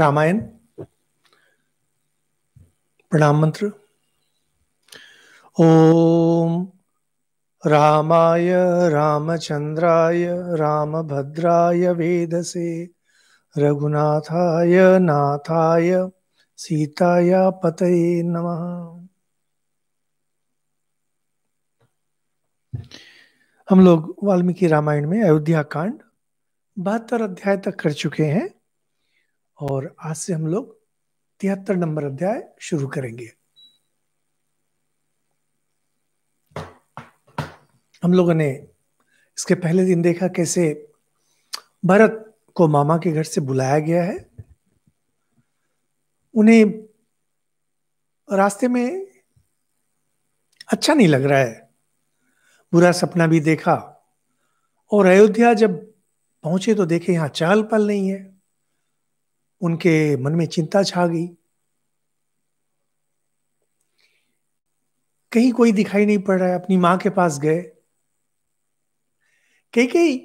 रामायण प्रणाम मंत्र ओम रामाय रामचंद्राय वेद से रघुनाथाय नाथाय सीताया पतये नमः हम लोग वाल्मीकि रामायण में अयोध्या कांड बहत्तर अध्याय तक कर चुके हैं और आज से हम लोग तिहत्तर नंबर अध्याय शुरू करेंगे हम लोगों ने इसके पहले दिन देखा कैसे भरत को मामा के घर से बुलाया गया है उन्हें रास्ते में अच्छा नहीं लग रहा है बुरा सपना भी देखा और अयोध्या जब पहुंचे तो देखे यहां चाल पल नहीं है उनके मन में चिंता छा गई कहीं कोई दिखाई नहीं पड़ रहा है अपनी मां के पास गए कई कई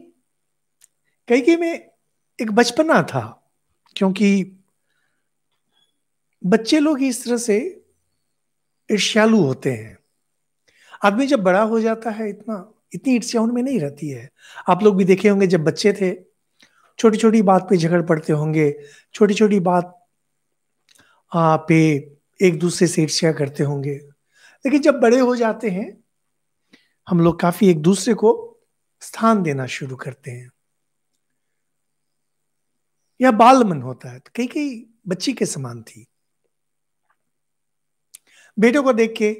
कई कई में एक बचपना था क्योंकि बच्चे लोग इस तरह से ईर्ष्यालु होते हैं आदमी जब बड़ा हो जाता है इतना इतनी ईर्ष्या उनमें नहीं रहती है आप लोग भी देखे होंगे जब बच्चे थे छोटी छोटी बात पे झगड़ पड़ते होंगे छोटी छोटी बात आ, पे एक दूसरे से ईर्ष्या करते होंगे लेकिन जब बड़े हो जाते हैं हम लोग काफी एक दूसरे को स्थान देना शुरू करते हैं या बाल मन होता है तो कई कई बच्ची के समान थी बेटों को देख के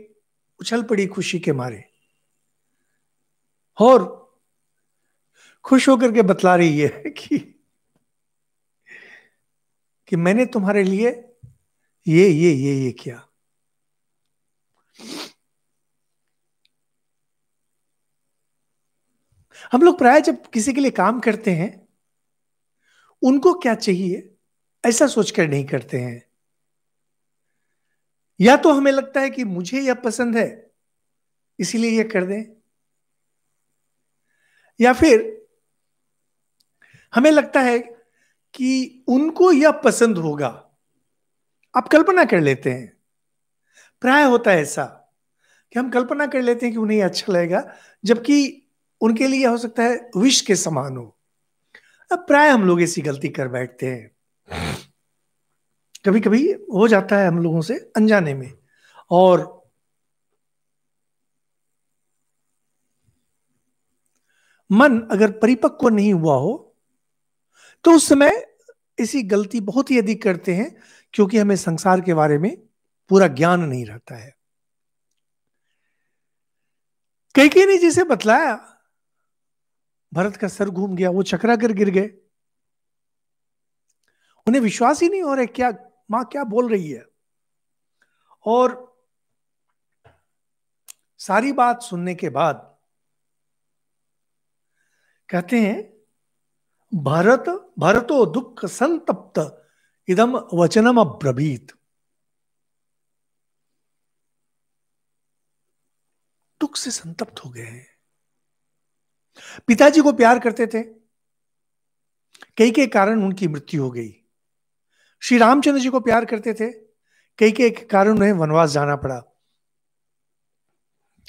उछल पड़ी खुशी के मारे और खुश होकर के बतला रही है कि कि मैंने तुम्हारे लिए ये ये ये ये किया हम लोग प्राय जब किसी के लिए काम करते हैं उनको क्या चाहिए ऐसा सोचकर नहीं करते हैं या तो हमें लगता है कि मुझे यह पसंद है इसीलिए यह कर दें या फिर हमें लगता है कि उनको यह पसंद होगा आप कल्पना कर लेते हैं प्राय होता है ऐसा कि हम कल्पना कर लेते हैं कि उन्हें अच्छा लगेगा जबकि उनके लिए हो सकता है विष के समान हो अब प्राय हम लोग ऐसी गलती कर बैठते हैं कभी कभी हो जाता है हम लोगों से अनजाने में और मन अगर परिपक्व नहीं हुआ हो तो उस समय इसी गलती बहुत ही अधिक करते हैं क्योंकि हमें संसार के बारे में पूरा ज्ञान नहीं रहता है कैके ने जिसे बतलाया भरत का सर घूम गया वो चकरा कर गिर गए उन्हें विश्वास ही नहीं हो रहा क्या मां क्या बोल रही है और सारी बात सुनने के बाद कहते हैं भरत भरतो दुख संतप्त इदम वचनम अब्रबीत दुख से संतप्त हो गए हैं पिताजी को प्यार करते थे कई के कारण उनकी मृत्यु हो गई श्री रामचंद्र जी को प्यार करते थे कई के कारण उन्हें वनवास जाना पड़ा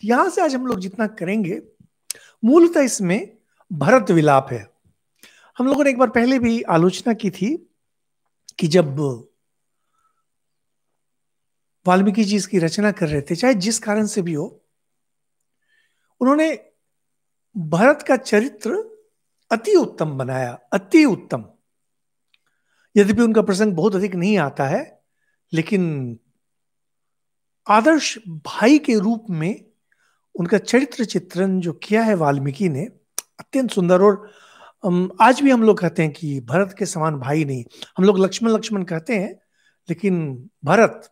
यहां से आज हम लोग जितना करेंगे मूलतः इसमें भरत विलाप है हम लोगों ने एक बार पहले भी आलोचना की थी कि जब वाल्मीकि जी इसकी रचना कर रहे थे चाहे जिस कारण से भी हो उन्होंने भरत का चरित्र अति उत्तम बनाया अति उत्तम यद्यपि उनका प्रसंग बहुत अधिक नहीं आता है लेकिन आदर्श भाई के रूप में उनका चरित्र चित्रण जो किया है वाल्मीकि ने अत्यंत सुंदर और आज भी हम लोग कहते हैं कि भरत के समान भाई नहीं हम लोग लक्ष्मण लक्ष्मण कहते हैं लेकिन भरत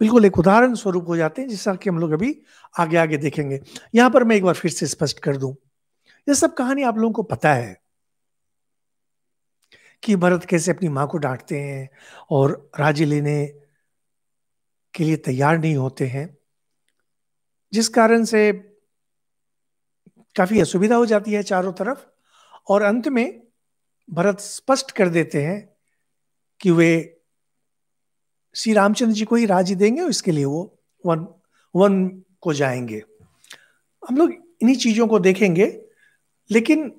बिल्कुल एक उदाहरण स्वरूप हो जाते हैं जिसका कि हम लोग अभी आगे आगे देखेंगे यहां पर मैं एक बार फिर से स्पष्ट कर दूं यह सब कहानी आप लोगों को पता है कि भरत कैसे अपनी मां को डांटते हैं और राज्य लेने के लिए तैयार नहीं होते हैं जिस कारण से काफी असुविधा हो जाती है चारों तरफ और अंत में भरत स्पष्ट कर देते हैं कि वे श्री रामचंद्र जी को ही राज्य देंगे और इसके लिए वो वन वन को जाएंगे हम लोग इन्हीं चीजों को देखेंगे लेकिन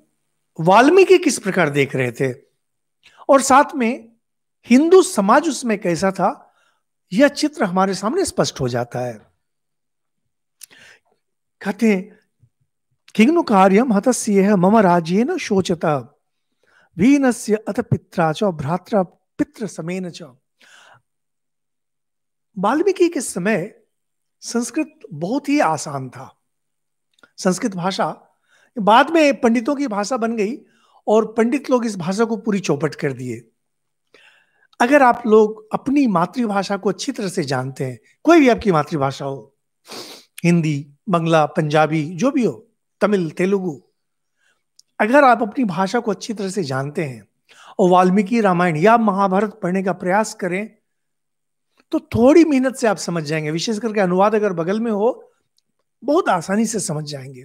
वाल्मीकि किस प्रकार देख रहे थे और साथ में हिंदू समाज उसमें कैसा था यह चित्र हमारे सामने स्पष्ट हो जाता है कहते हैं किंगनु कार्यम हतस्येह मम राज्येन शोचत वीनस्य अथ पित्रा च भ्रात्र पित्र समेन च वाल्मीकि के समय संस्कृत बहुत ही आसान था संस्कृत भाषा बाद में पंडितों की भाषा बन गई और पंडित लोग इस भाषा को पूरी चौपट कर दिए अगर आप लोग अपनी मातृभाषा को अच्छी तरह से जानते हैं कोई भी आपकी मातृभाषा हो हिंदी बंगला पंजाबी जो भी हो तमिल तेलुगु अगर आप अपनी भाषा को अच्छी तरह से जानते हैं और वाल्मीकि रामायण या महाभारत पढ़ने का प्रयास करें तो थोड़ी मेहनत से आप समझ जाएंगे विशेष करके अनुवाद अगर बगल में हो बहुत आसानी से समझ जाएंगे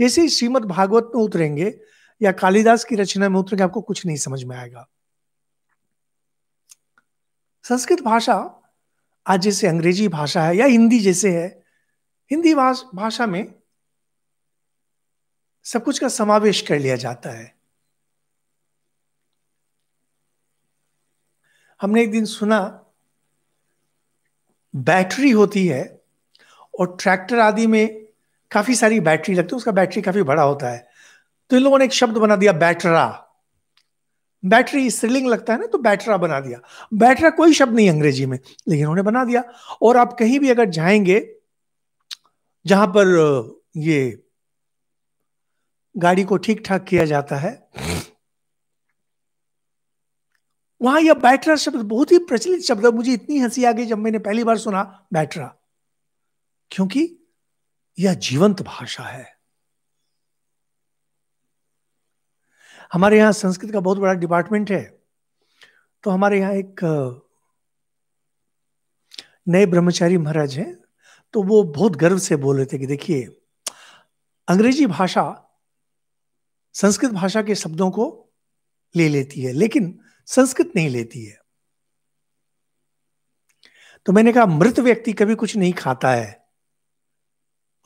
जैसे ही श्रीमद भागवत में उतरेंगे या कालिदास की रचना में उतरेंगे आपको कुछ नहीं समझ में आएगा संस्कृत भाषा आज जैसे अंग्रेजी भाषा है या हिंदी जैसे है हिंदी भाषा में सब कुछ का समावेश कर लिया जाता है हमने एक दिन सुना बैटरी होती है और ट्रैक्टर आदि में काफी सारी बैटरी लगती है उसका बैटरी काफी बड़ा होता है तो इन लोगों ने एक शब्द बना दिया बैटरा बैटरी स्त्रीलिंग लगता है ना तो बैटरा बना दिया बैटरा कोई शब्द नहीं अंग्रेजी में लेकिन उन्होंने बना दिया और आप कहीं भी अगर जाएंगे जहां पर ये गाड़ी को ठीक ठाक किया जाता है वहां यह बैटरा शब्द बहुत ही प्रचलित शब्द है मुझे इतनी हंसी आ गई जब मैंने पहली बार सुना बैटरा क्योंकि यह जीवंत भाषा है हमारे यहां संस्कृत का बहुत बड़ा डिपार्टमेंट है तो हमारे यहां एक नए ब्रह्मचारी महाराज हैं तो वो बहुत गर्व से बोल रहे थे कि देखिए अंग्रेजी भाषा संस्कृत भाषा के शब्दों को ले लेती है लेकिन संस्कृत नहीं लेती है तो मैंने कहा मृत व्यक्ति कभी कुछ नहीं खाता है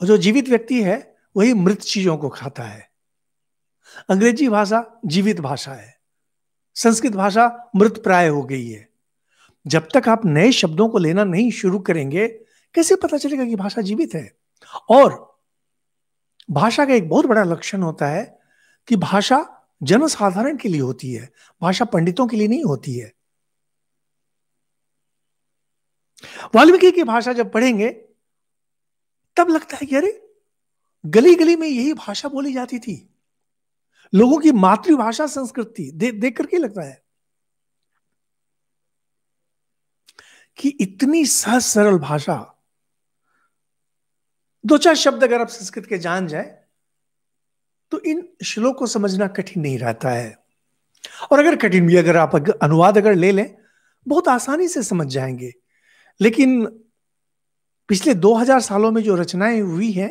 और जो जीवित व्यक्ति है वही मृत चीजों को खाता है अंग्रेजी भाषा जीवित भाषा है संस्कृत भाषा मृत प्राय हो गई है जब तक आप नए शब्दों को लेना नहीं शुरू करेंगे कैसे पता चलेगा कि भाषा जीवित है और भाषा का एक बहुत बड़ा लक्षण होता है कि भाषा जनसाधारण के लिए होती है भाषा पंडितों के लिए नहीं होती है वाल्मीकि की भाषा जब पढ़ेंगे तब लगता है कि अरे गली गली में यही भाषा बोली जाती थी लोगों की मातृभाषा संस्कृत थी दे, देख करके लगता है कि इतनी सहज सरल भाषा दो चार शब्द अगर आप संस्कृत के जान जाए तो इन श्लोक को समझना कठिन नहीं रहता है और अगर कठिन भी अगर आप अनुवाद अगर ले लें बहुत आसानी से समझ जाएंगे लेकिन पिछले 2000 सालों में जो रचनाएं हुई हैं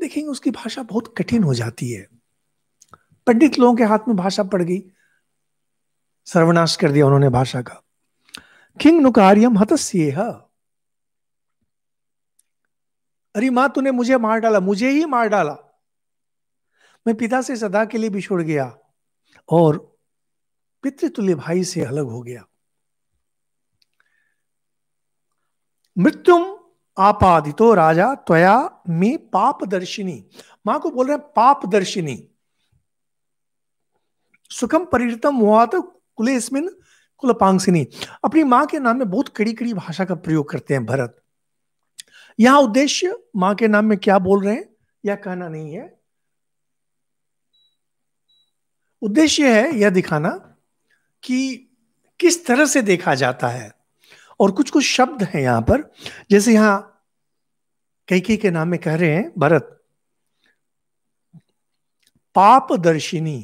देखेंगे उसकी भाषा बहुत कठिन हो जाती है पंडित लोगों के हाथ में भाषा पड़ गई सर्वनाश कर दिया उन्होंने भाषा का किंग नुकार्यम हतस्य अरे मां तूने मुझे मार डाला मुझे ही मार डाला मैं पिता से सदा के लिए बिछुड़ गया और पितृतुल्य भाई से अलग हो गया मृत्युम आपादितो राजा त्वया में पापदर्शिनी मां को बोल रहे हैं पापदर्शिनी सुखम परिणतम हुआ तो कुल कुलपांसिनी अपनी मां के नाम में बहुत कड़ी कड़ी भाषा का प्रयोग करते हैं भरत यहां उद्देश्य मां के नाम में क्या बोल रहे हैं यह कहना नहीं है उद्देश्य है यह दिखाना कि किस तरह से देखा जाता है और कुछ कुछ शब्द हैं यहां पर जैसे यहां कैकी के नाम में कह रहे हैं भरत पापदर्शिनी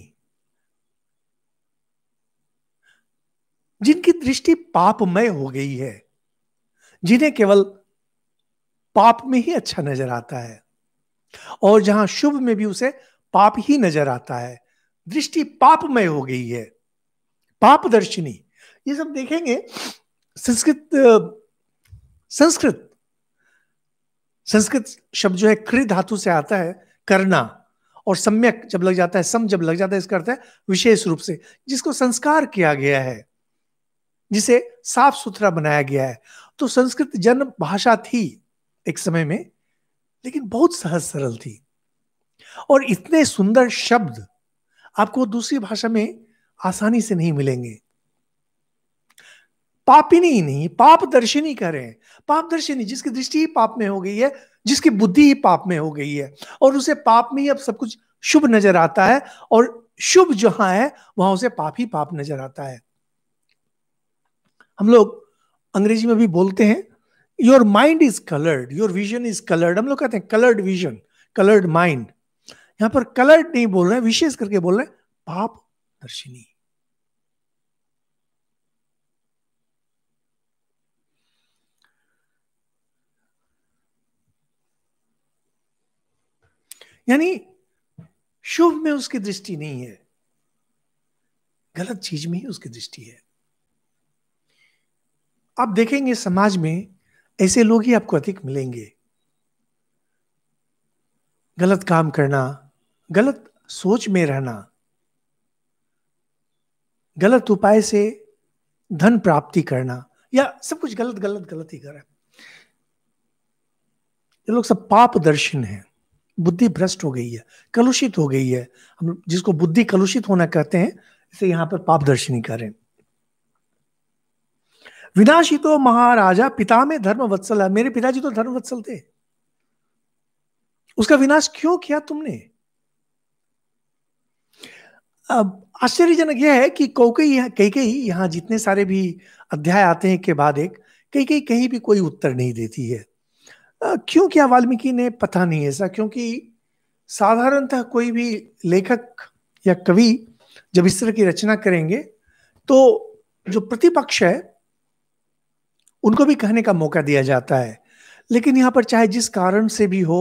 जिनकी दृष्टि पापमय हो गई है जिन्हें केवल पाप में ही अच्छा नजर आता है और जहां शुभ में भी उसे पाप ही नजर आता है दृष्टि पापमय हो गई है दर्शनी ये सब देखेंगे संस्कृत संस्कृत संस्कृत शब्द जो है कृ धातु से आता है करना और सम्यक जब लग जाता है सम जब लग जाता है इसका अर्थ है विशेष रूप से जिसको संस्कार किया गया है जिसे साफ सुथरा बनाया गया है तो संस्कृत जन भाषा थी एक समय में लेकिन बहुत सहज सरल थी और इतने सुंदर शब्द आपको दूसरी भाषा में आसानी से नहीं मिलेंगे पापिनी ही नहीं पाप दर्शिनी कह रहे हैं पाप दर्शिनी जिसकी दृष्टि ही पाप में हो गई है जिसकी बुद्धि ही पाप में हो गई है और उसे पाप में ही अब सब कुछ शुभ नजर आता है और शुभ जहां है वहां उसे पाप ही पाप नजर आता है हम लोग अंग्रेजी में भी बोलते हैं your mind is coloured your vision is coloured हम लोग कहते हैं कलर्ड विजन कलर्ड माइंड यहां पर कलर्ड नहीं बोल रहे विशेष करके बोल रहे पाप दर्शिनी यानी शुभ में उसकी दृष्टि नहीं है गलत चीज में ही उसकी दृष्टि है आप देखेंगे समाज में ऐसे लोग ही आपको अधिक मिलेंगे गलत काम करना गलत सोच में रहना गलत उपाय से धन प्राप्ति करना या सब कुछ गलत गलत गलत ही कर ये लोग सब पाप दर्शन है बुद्धि भ्रष्ट हो गई है कलुषित हो गई है हम जिसको बुद्धि कलुषित होना कहते हैं इसे यहां पर पाप दर्शनी करें विनाशी तो महाराजा पिता में धर्म वत्सल है मेरे पिताजी तो धर्म वत्सल थे उसका विनाश क्यों किया तुमने आश्चर्यजनक यह है कि कौकई कई कई यहाँ जितने सारे भी अध्याय आते हैं के बाद एक कई कई कहीं भी कोई उत्तर नहीं देती है क्यों क्या वाल्मीकि ने पता नहीं ऐसा क्योंकि साधारणतः कोई भी लेखक या कवि जब इस तरह की रचना करेंगे तो जो प्रतिपक्ष है उनको भी कहने का मौका दिया जाता है लेकिन यहाँ पर चाहे जिस कारण से भी हो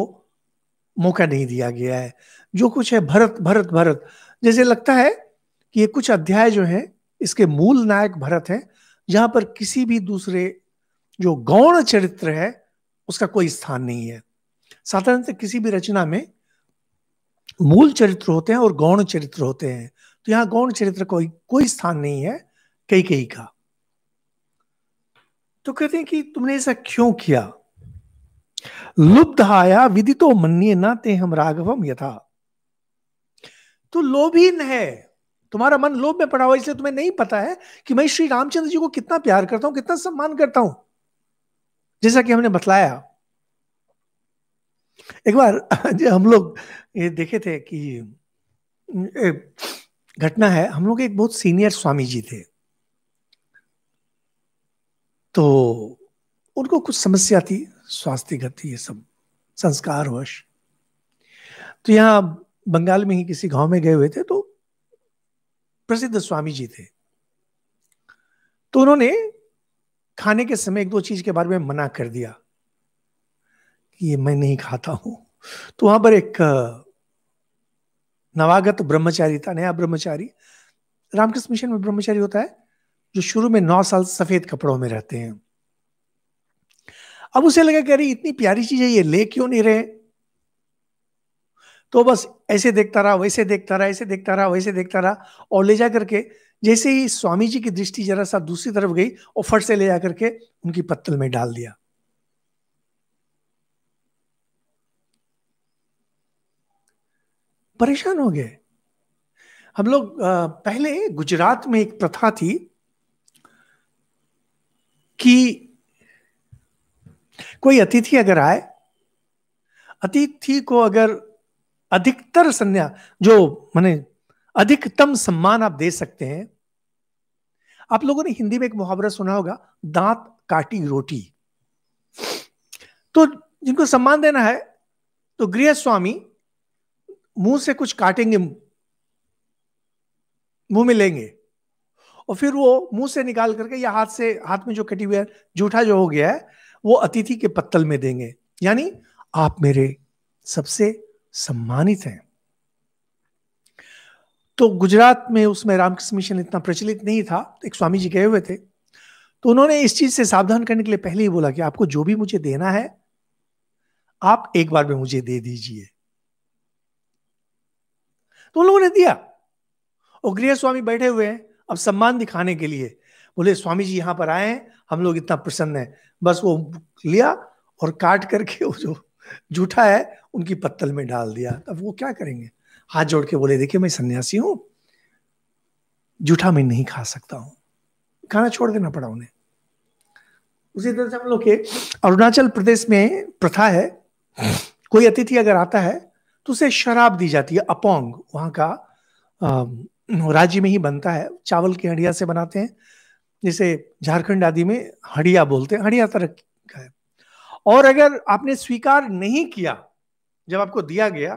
मौका नहीं दिया गया है जो कुछ है भरत भरत भरत जैसे लगता है कि ये कुछ अध्याय जो है इसके मूल नायक भरत हैं जहां पर किसी भी दूसरे जो गौण चरित्र है उसका कोई स्थान नहीं है साधारणतः किसी भी रचना में मूल चरित्र होते हैं और गौण चरित्र होते हैं तो यहां गौण चरित्र कोई कोई स्थान नहीं है कई कई का तो कहते हैं कि तुमने ऐसा क्यों किया आया विदितो मन्ये ना ते हम राघवम यथा तो लोभहीन है तुम्हारा मन लोभ में पड़ा हुआ इसलिए तुम्हें नहीं पता है कि मैं श्री रामचंद्र जी को कितना प्यार करता हूं कितना सम्मान करता हूं जैसा कि हमने बतलाया एक बार हम लोग ये देखे थे कि घटना है हम लोग एक बहुत सीनियर स्वामी जी थे तो उनको कुछ समस्या थी स्वास्थ्यगत ये सब संस्कार वश तो यहां बंगाल में ही किसी गांव में गए हुए थे तो प्रसिद्ध स्वामी जी थे तो उन्होंने खाने के समय एक दो चीज के बारे में मना कर दिया कि ये मैं नहीं खाता हूं तो वहां पर एक नवागत ब्रह्मचारी था नया ब्रह्मचारी रामकृष्ण मिशन में ब्रह्मचारी होता है जो शुरू में नौ साल सफेद कपड़ों में रहते हैं अब उसे लगा कि अरे इतनी प्यारी चीज है ये ले क्यों नहीं रहे तो बस ऐसे देखता रहा वैसे देखता रहा ऐसे देखता रहा वैसे देखता रहा और ले जा करके जैसे ही स्वामी जी की दृष्टि जरा सा दूसरी तरफ गई और फट से ले जा करके उनकी पत्तल में डाल दिया परेशान हो गए हम लोग पहले गुजरात में एक प्रथा थी कि कोई अतिथि अगर आए अतिथि को अगर अधिकतर संज्ञा जो मैंने अधिकतम सम्मान आप दे सकते हैं आप लोगों ने हिंदी में एक मुहावरा सुना होगा दांत काटी रोटी तो जिनको सम्मान देना है तो गृह स्वामी मुंह से कुछ काटेंगे मुंह में लेंगे और फिर वो मुंह से निकाल करके या हाथ से हाथ में जो कटी हुई है जूठा जो हो गया है वो अतिथि के पत्तल में देंगे यानी आप मेरे सबसे सम्मानित हैं तो गुजरात में उसमें रामकृष्ण मिशन इतना प्रचलित नहीं था एक स्वामी जी गए हुए थे तो उन्होंने इस चीज से सावधान करने के लिए पहले ही बोला कि आपको जो भी मुझे देना है आप एक बार में मुझे दे दीजिए तो उन लोगों ने दिया और गृह स्वामी बैठे हुए हैं अब सम्मान दिखाने के लिए बोले स्वामी जी यहां पर आए हैं हम लोग इतना प्रसन्न है बस वो लिया और काट करके वो जो झूठा है उनकी पत्तल में डाल दिया अब वो क्या करेंगे हाथ जोड़ के बोले देखिए मैं सन्यासी हूं जूठा मैं नहीं खा सकता हूं खाना छोड़ देना पड़ा उन्हें उसी तरह से हम लोग के अरुणाचल प्रदेश में प्रथा है कोई अतिथि अगर आता है तो उसे शराब दी जाती है अपोंग वहां का राज्य में ही बनता है चावल की हड़िया से बनाते हैं जिसे झारखंड आदि में हड़िया बोलते हैं हड़िया तरह का है और अगर आपने स्वीकार नहीं किया जब आपको दिया गया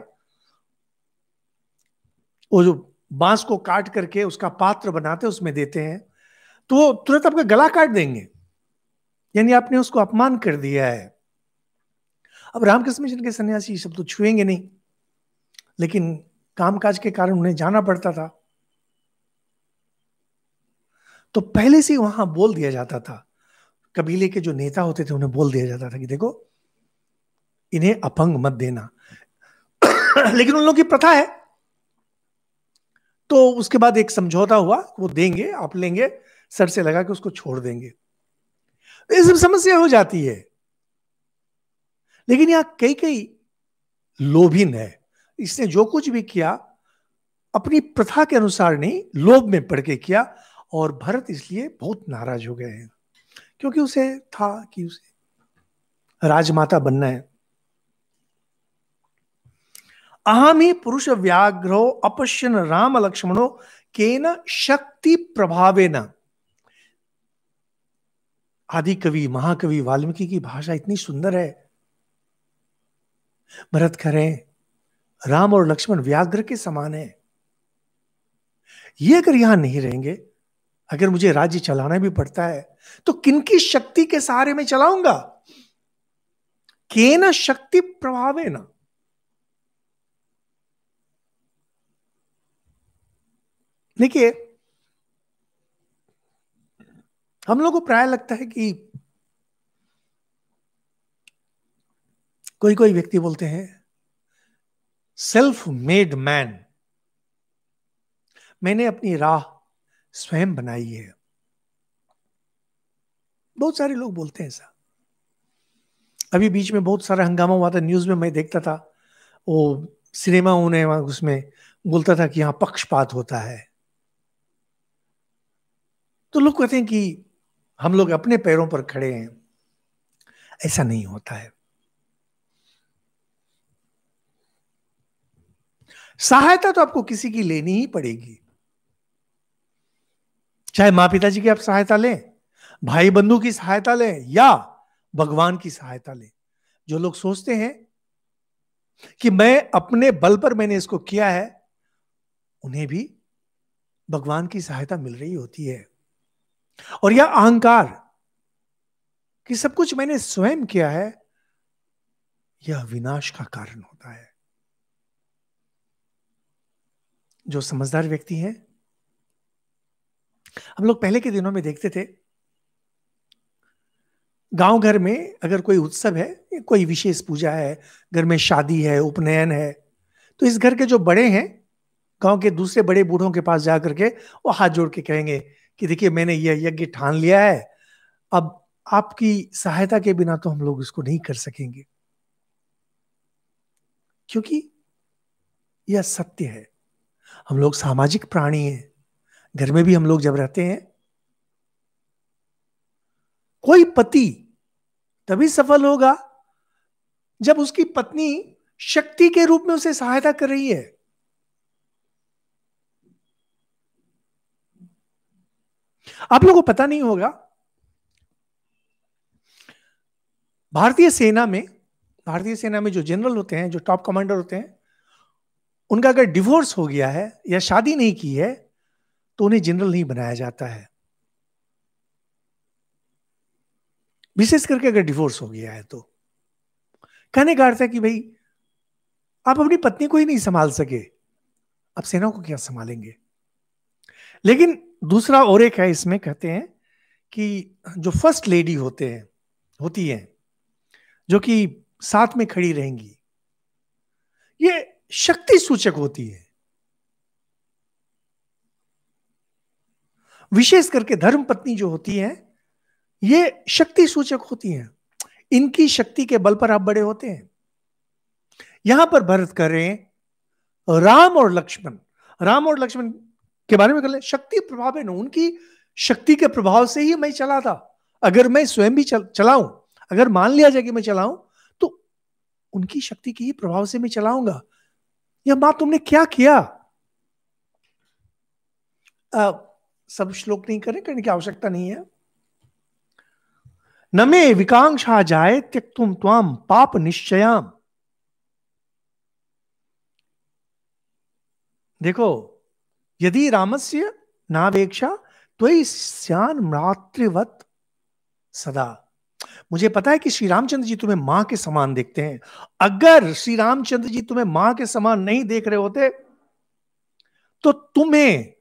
वो जो बांस को काट करके उसका पात्र बनाते उसमें देते हैं तो वो तुरंत आपका गला काट देंगे यानी आपने उसको अपमान कर दिया है अब रामकृष्ण मिशन के सन्यासी सब तो छुएंगे नहीं लेकिन कामकाज के कारण उन्हें जाना पड़ता था तो पहले से वहां बोल दिया जाता था कबीले के जो नेता होते थे उन्हें बोल दिया जाता था कि देखो इन्हें अपंग मत देना लेकिन उन लोगों की प्रथा है तो उसके बाद एक समझौता हुआ वो देंगे आप लेंगे सर से लगा के उसको छोड़ देंगे समस्या हो जाती है लेकिन यहां कई कई लोभिन है इसने जो कुछ भी किया अपनी प्रथा के अनुसार नहीं लोभ में पड़ के किया और भरत इसलिए बहुत नाराज हो गए हैं क्योंकि उसे था कि उसे राजमाता बनना है अहम ही पुरुष व्याघ्रो अपश्यन राम लक्ष्मणो के न शक्ति प्रभावे न आदि कवि महाकवि वाल्मीकि की भाषा इतनी सुंदर है भरत कह रहे राम और लक्ष्मण व्याघ्र के समान है ये अगर यहां नहीं रहेंगे अगर मुझे राज्य चलाना भी पड़ता है तो किनकी शक्ति के सहारे में चलाऊंगा के ना शक्ति प्रभावे ना देखिए हम लोग को प्राय लगता है कि कोई कोई व्यक्ति बोलते हैं सेल्फ मेड मैन मैंने अपनी राह स्वयं बनाइए बहुत सारे लोग बोलते हैं ऐसा अभी बीच में बहुत सारा हंगामा हुआ था न्यूज में मैं देखता था वो सिनेमा उन्हें उसमें बोलता था कि यहां पक्षपात होता है तो लोग कहते हैं कि हम लोग अपने पैरों पर खड़े हैं ऐसा नहीं होता है सहायता तो आपको किसी की लेनी ही पड़ेगी चाहे माँ पिताजी की आप सहायता लें भाई बंधु की सहायता लें या भगवान की सहायता लें जो लोग सोचते हैं कि मैं अपने बल पर मैंने इसको किया है उन्हें भी भगवान की सहायता मिल रही होती है और यह अहंकार कि सब कुछ मैंने स्वयं किया है यह विनाश का कारण होता है जो समझदार व्यक्ति हैं हम लोग पहले के दिनों में देखते थे गांव घर में अगर कोई उत्सव है कोई विशेष पूजा है घर में शादी है उपनयन है तो इस घर के जो बड़े हैं गांव के दूसरे बड़े बूढ़ों के पास जाकर के वो हाथ जोड़ के कहेंगे कि देखिए मैंने यह यज्ञ ठान लिया है अब आपकी सहायता के बिना तो हम लोग इसको नहीं कर सकेंगे क्योंकि यह सत्य है हम लोग सामाजिक प्राणी हैं घर में भी हम लोग जब रहते हैं कोई पति तभी सफल होगा जब उसकी पत्नी शक्ति के रूप में उसे सहायता कर रही है आप लोगों को पता नहीं होगा भारतीय सेना में भारतीय सेना में जो जनरल होते हैं जो टॉप कमांडर होते हैं उनका अगर डिवोर्स हो गया है या शादी नहीं की है तो उन्हें जनरल नहीं बनाया जाता है विशेष करके अगर डिवोर्स हो गया है तो कहने का अर्थ है कि भाई आप अपनी पत्नी को ही नहीं संभाल सके आप सेना को क्या संभालेंगे लेकिन दूसरा और एक है इसमें कहते हैं कि जो फर्स्ट लेडी होते हैं होती है जो कि साथ में खड़ी रहेंगी ये शक्ति सूचक होती है विशेष करके धर्म पत्नी जो होती है ये शक्ति सूचक होती है इनकी शक्ति के बल पर आप बड़े होते हैं यहां पर भरत कर रहे हैं राम और लक्ष्मण राम और लक्ष्मण के बारे में कर ले शक्ति प्रभाव है ना उनकी शक्ति के प्रभाव से ही मैं चला था अगर मैं स्वयं भी चल, चलाऊं अगर मान लिया जाए कि मैं चलाऊं तो उनकी शक्ति के ही प्रभाव से मैं चलाऊंगा यह मां तुमने क्या किया आ, सब श्लोक नहीं करें करने की आवश्यकता नहीं है नमे विकांक्षा जाए त्यक तुम त्वाम पाप निश्चयाम देखो यदि रामस्य नावेक्षा तो श्यान मातृवत सदा मुझे पता है कि श्री रामचंद्र जी तुम्हें मां के समान देखते हैं अगर श्री रामचंद्र जी तुम्हें मां के समान नहीं देख रहे होते तो तुम्हें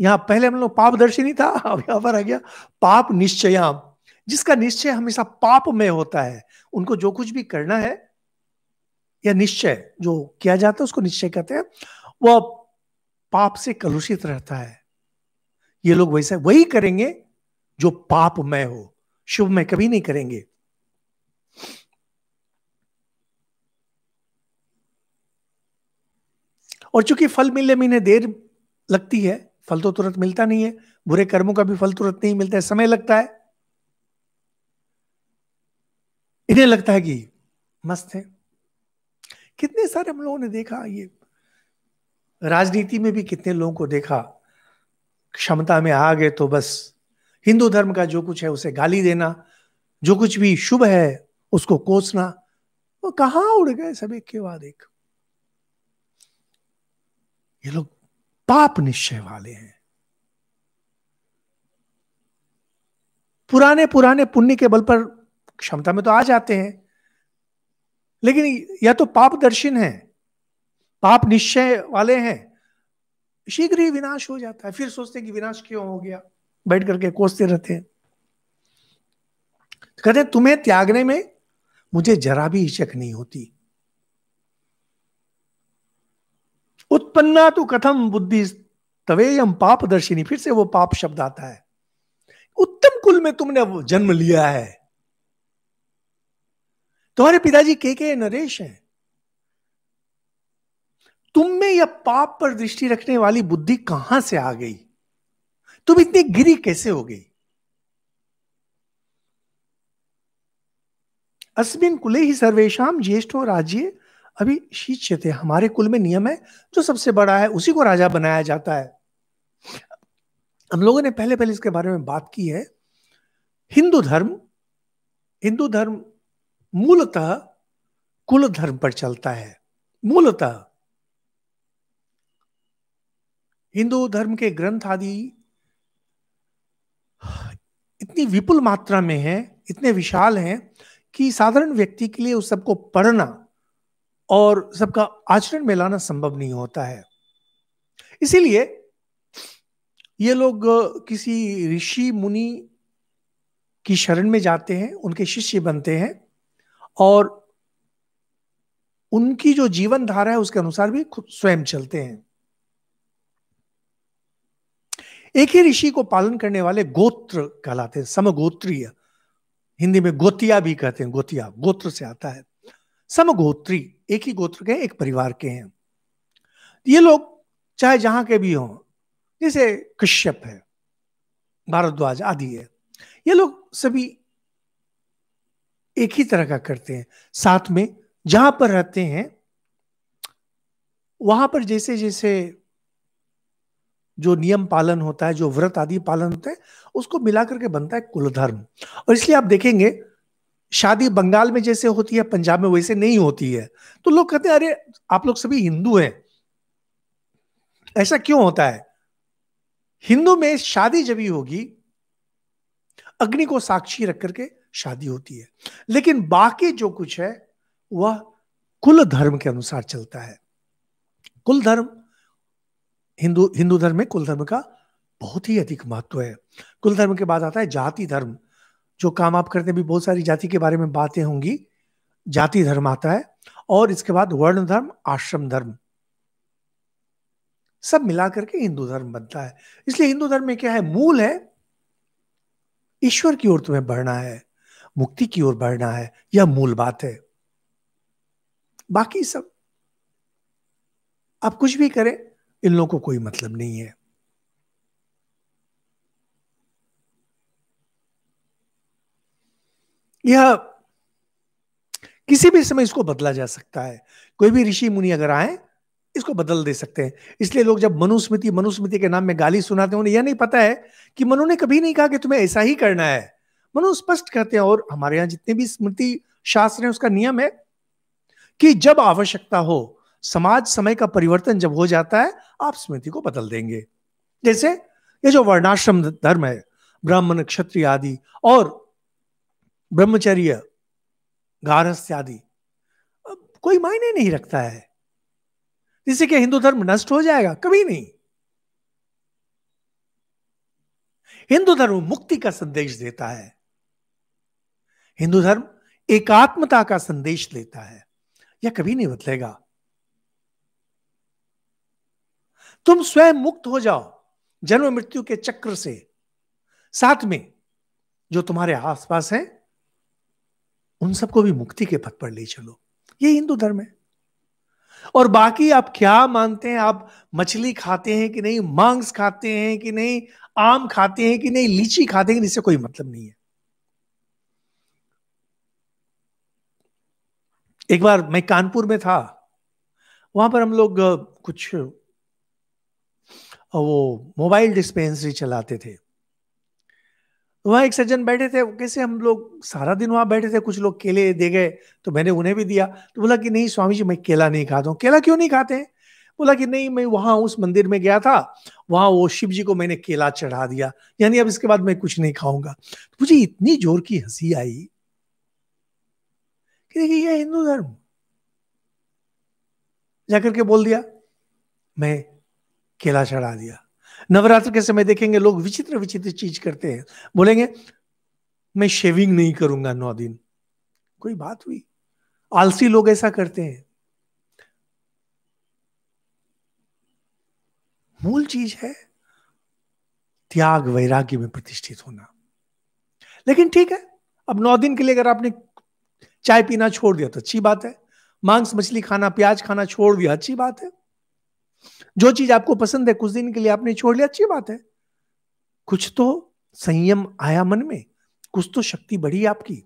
यहां पहले हम लोग पापदर्शी नहीं था अब यहां पर आ गया पाप निश्चयाम जिसका निश्चय हमेशा पाप में होता है उनको जो कुछ भी करना है या निश्चय जो किया जाता है उसको निश्चय कहते हैं वह पाप से कलुषित रहता है ये लोग वैसा वही करेंगे जो पापमय हो शुभ में कभी नहीं करेंगे और चूंकि फल मिलने में इन्हें देर लगती है फल तो तुरंत मिलता नहीं है बुरे कर्मों का भी फल तुरंत नहीं मिलता है समय लगता है इन्हें लगता है कि मस्त है कितने सारे हम लोगों ने देखा ये राजनीति में भी कितने लोगों को देखा क्षमता में आ गए तो बस हिंदू धर्म का जो कुछ है उसे गाली देना जो कुछ भी शुभ है उसको कोसना वो कहा उड़ गए सब एक के बाद एक ये लोग पाप निश्चय वाले हैं पुराने पुराने पुण्य के बल पर क्षमता में तो आ जाते हैं लेकिन या तो पाप दर्शन है पाप निश्चय वाले हैं शीघ्र ही विनाश हो जाता है फिर सोचते हैं कि विनाश क्यों हो गया बैठ करके कोसते रहते हैं कहते तुम्हें त्यागने में मुझे जरा भी हिचक नहीं होती उत्पन्ना तो कथम बुद्धि तवेयम दर्शिनी फिर से वो पाप शब्द आता है उत्तम कुल में तुमने जन्म लिया है तुम्हारे पिताजी के के नरेश हैं तुम में यह पाप पर दृष्टि रखने वाली बुद्धि कहां से आ गई तुम इतनी गिरी कैसे हो गई अस्मिन कुले ही सर्वेशा ज्येष्ठो राज्य अभी शीत थे हमारे कुल में नियम है जो सबसे बड़ा है उसी को राजा बनाया जाता है हम लोगों ने पहले पहले इसके बारे में बात की है हिंदू धर्म हिंदू धर्म मूलतः कुल धर्म पर चलता है मूलतः हिंदू धर्म के ग्रंथ आदि इतनी विपुल मात्रा में है इतने विशाल हैं कि साधारण व्यक्ति के लिए उस सबको पढ़ना और सबका आचरण में लाना संभव नहीं होता है इसीलिए ये लोग किसी ऋषि मुनि की शरण में जाते हैं उनके शिष्य बनते हैं और उनकी जो जीवन धारा है उसके अनुसार भी खुद स्वयं चलते हैं एक ही ऋषि को पालन करने वाले गोत्र कहलाते हैं समगोत्रीय हिंदी में गोतिया भी कहते हैं गोतिया गोत्र से आता है समगोत्री एक ही गोत्र के एक परिवार के हैं ये लोग चाहे जहां के भी हों जैसे कश्यप है भारद्वाज आदि है ये लोग सभी एक ही तरह का करते हैं साथ में जहां पर रहते हैं वहां पर जैसे जैसे जो नियम पालन होता है जो व्रत आदि पालन होता है उसको मिलाकर के बनता है कुलधर्म और इसलिए आप देखेंगे शादी बंगाल में जैसे होती है पंजाब में वैसे नहीं होती है तो लोग कहते हैं अरे आप लोग सभी हिंदू हैं ऐसा क्यों होता है हिंदू में शादी जब भी होगी अग्नि को साक्षी रख करके शादी होती है लेकिन बाकी जो कुछ है वह कुल धर्म के अनुसार चलता है कुल धर्म हिंदू हिंदू धर्म में कुल धर्म का बहुत ही अधिक महत्व है कुल धर्म के बाद आता है जाति धर्म जो काम आप करते हैं भी बहुत सारी जाति के बारे में बातें होंगी जाति धर्म आता है और इसके बाद वर्ण धर्म आश्रम धर्म सब मिलाकर के हिंदू धर्म बनता है इसलिए हिंदू धर्म में क्या है मूल है ईश्वर की ओर तुम्हें बढ़ना है मुक्ति की ओर बढ़ना है यह मूल बात है बाकी सब आप कुछ भी करें इन लोगों को कोई मतलब नहीं है यह किसी भी समय इसको बदला जा सकता है कोई भी ऋषि मुनि अगर आए इसको बदल दे सकते हैं इसलिए लोग जब मनुस्मृति मनुस्मृति के नाम में गाली सुनाते हैं उन्हें यह नहीं पता है कि मनु ने कभी नहीं कहा कि तुम्हें ऐसा ही करना है मनु स्पष्ट कहते हैं और हमारे यहां जितने भी स्मृति शास्त्र है उसका नियम है कि जब आवश्यकता हो समाज समय का परिवर्तन जब हो जाता है आप स्मृति को बदल देंगे जैसे ये जो वर्णाश्रम धर्म है ब्राह्मण क्षत्रिय आदि और ब्रह्मचर्य गारहस्थ आदि कोई मायने नहीं रखता है जिससे कि हिंदू धर्म नष्ट हो जाएगा कभी नहीं हिंदू धर्म मुक्ति का संदेश देता है हिंदू धर्म एकात्मता का संदेश देता है यह कभी नहीं बदलेगा तुम स्वयं मुक्त हो जाओ जन्म मृत्यु के चक्र से साथ में जो तुम्हारे आसपास हैं उन सबको भी मुक्ति के पथ पर ले चलो ये हिंदू धर्म है और बाकी आप क्या मानते हैं आप मछली खाते हैं कि नहीं मांस खाते हैं कि नहीं आम खाते हैं कि नहीं लीची खाते हैं इससे कोई मतलब नहीं है एक बार मैं कानपुर में था वहां पर हम लोग कुछ वो मोबाइल डिस्पेंसरी चलाते थे वहाँ एक सज्जन बैठे थे कैसे हम लोग सारा दिन वहां बैठे थे कुछ लोग केले दे गए तो मैंने उन्हें भी दिया तो बोला कि नहीं स्वामी जी मैं केला नहीं खाता हूँ केला क्यों नहीं खाते हैं बोला कि नहीं मैं वहां उस मंदिर में गया था वहां वो शिव जी को मैंने केला चढ़ा दिया यानी अब इसके बाद मैं कुछ नहीं खाऊंगा तो मुझे इतनी जोर की हंसी आई कि देखिए यह हिंदू धर्म जाकर के बोल दिया मैं केला चढ़ा दिया नवरात्र के समय देखेंगे लोग विचित्र विचित्र चीज करते हैं बोलेंगे मैं शेविंग नहीं करूंगा नौ दिन कोई बात हुई आलसी लोग ऐसा करते हैं मूल चीज है त्याग वैराग्य में प्रतिष्ठित होना लेकिन ठीक है अब नौ दिन के लिए अगर आपने चाय पीना छोड़ दिया तो अच्छी बात है मांस मछली खाना प्याज खाना छोड़ दिया अच्छी बात है जो चीज आपको पसंद है कुछ दिन के लिए आपने छोड़ लिया अच्छी बात है कुछ तो संयम आया मन में कुछ तो शक्ति बढ़ी आपकी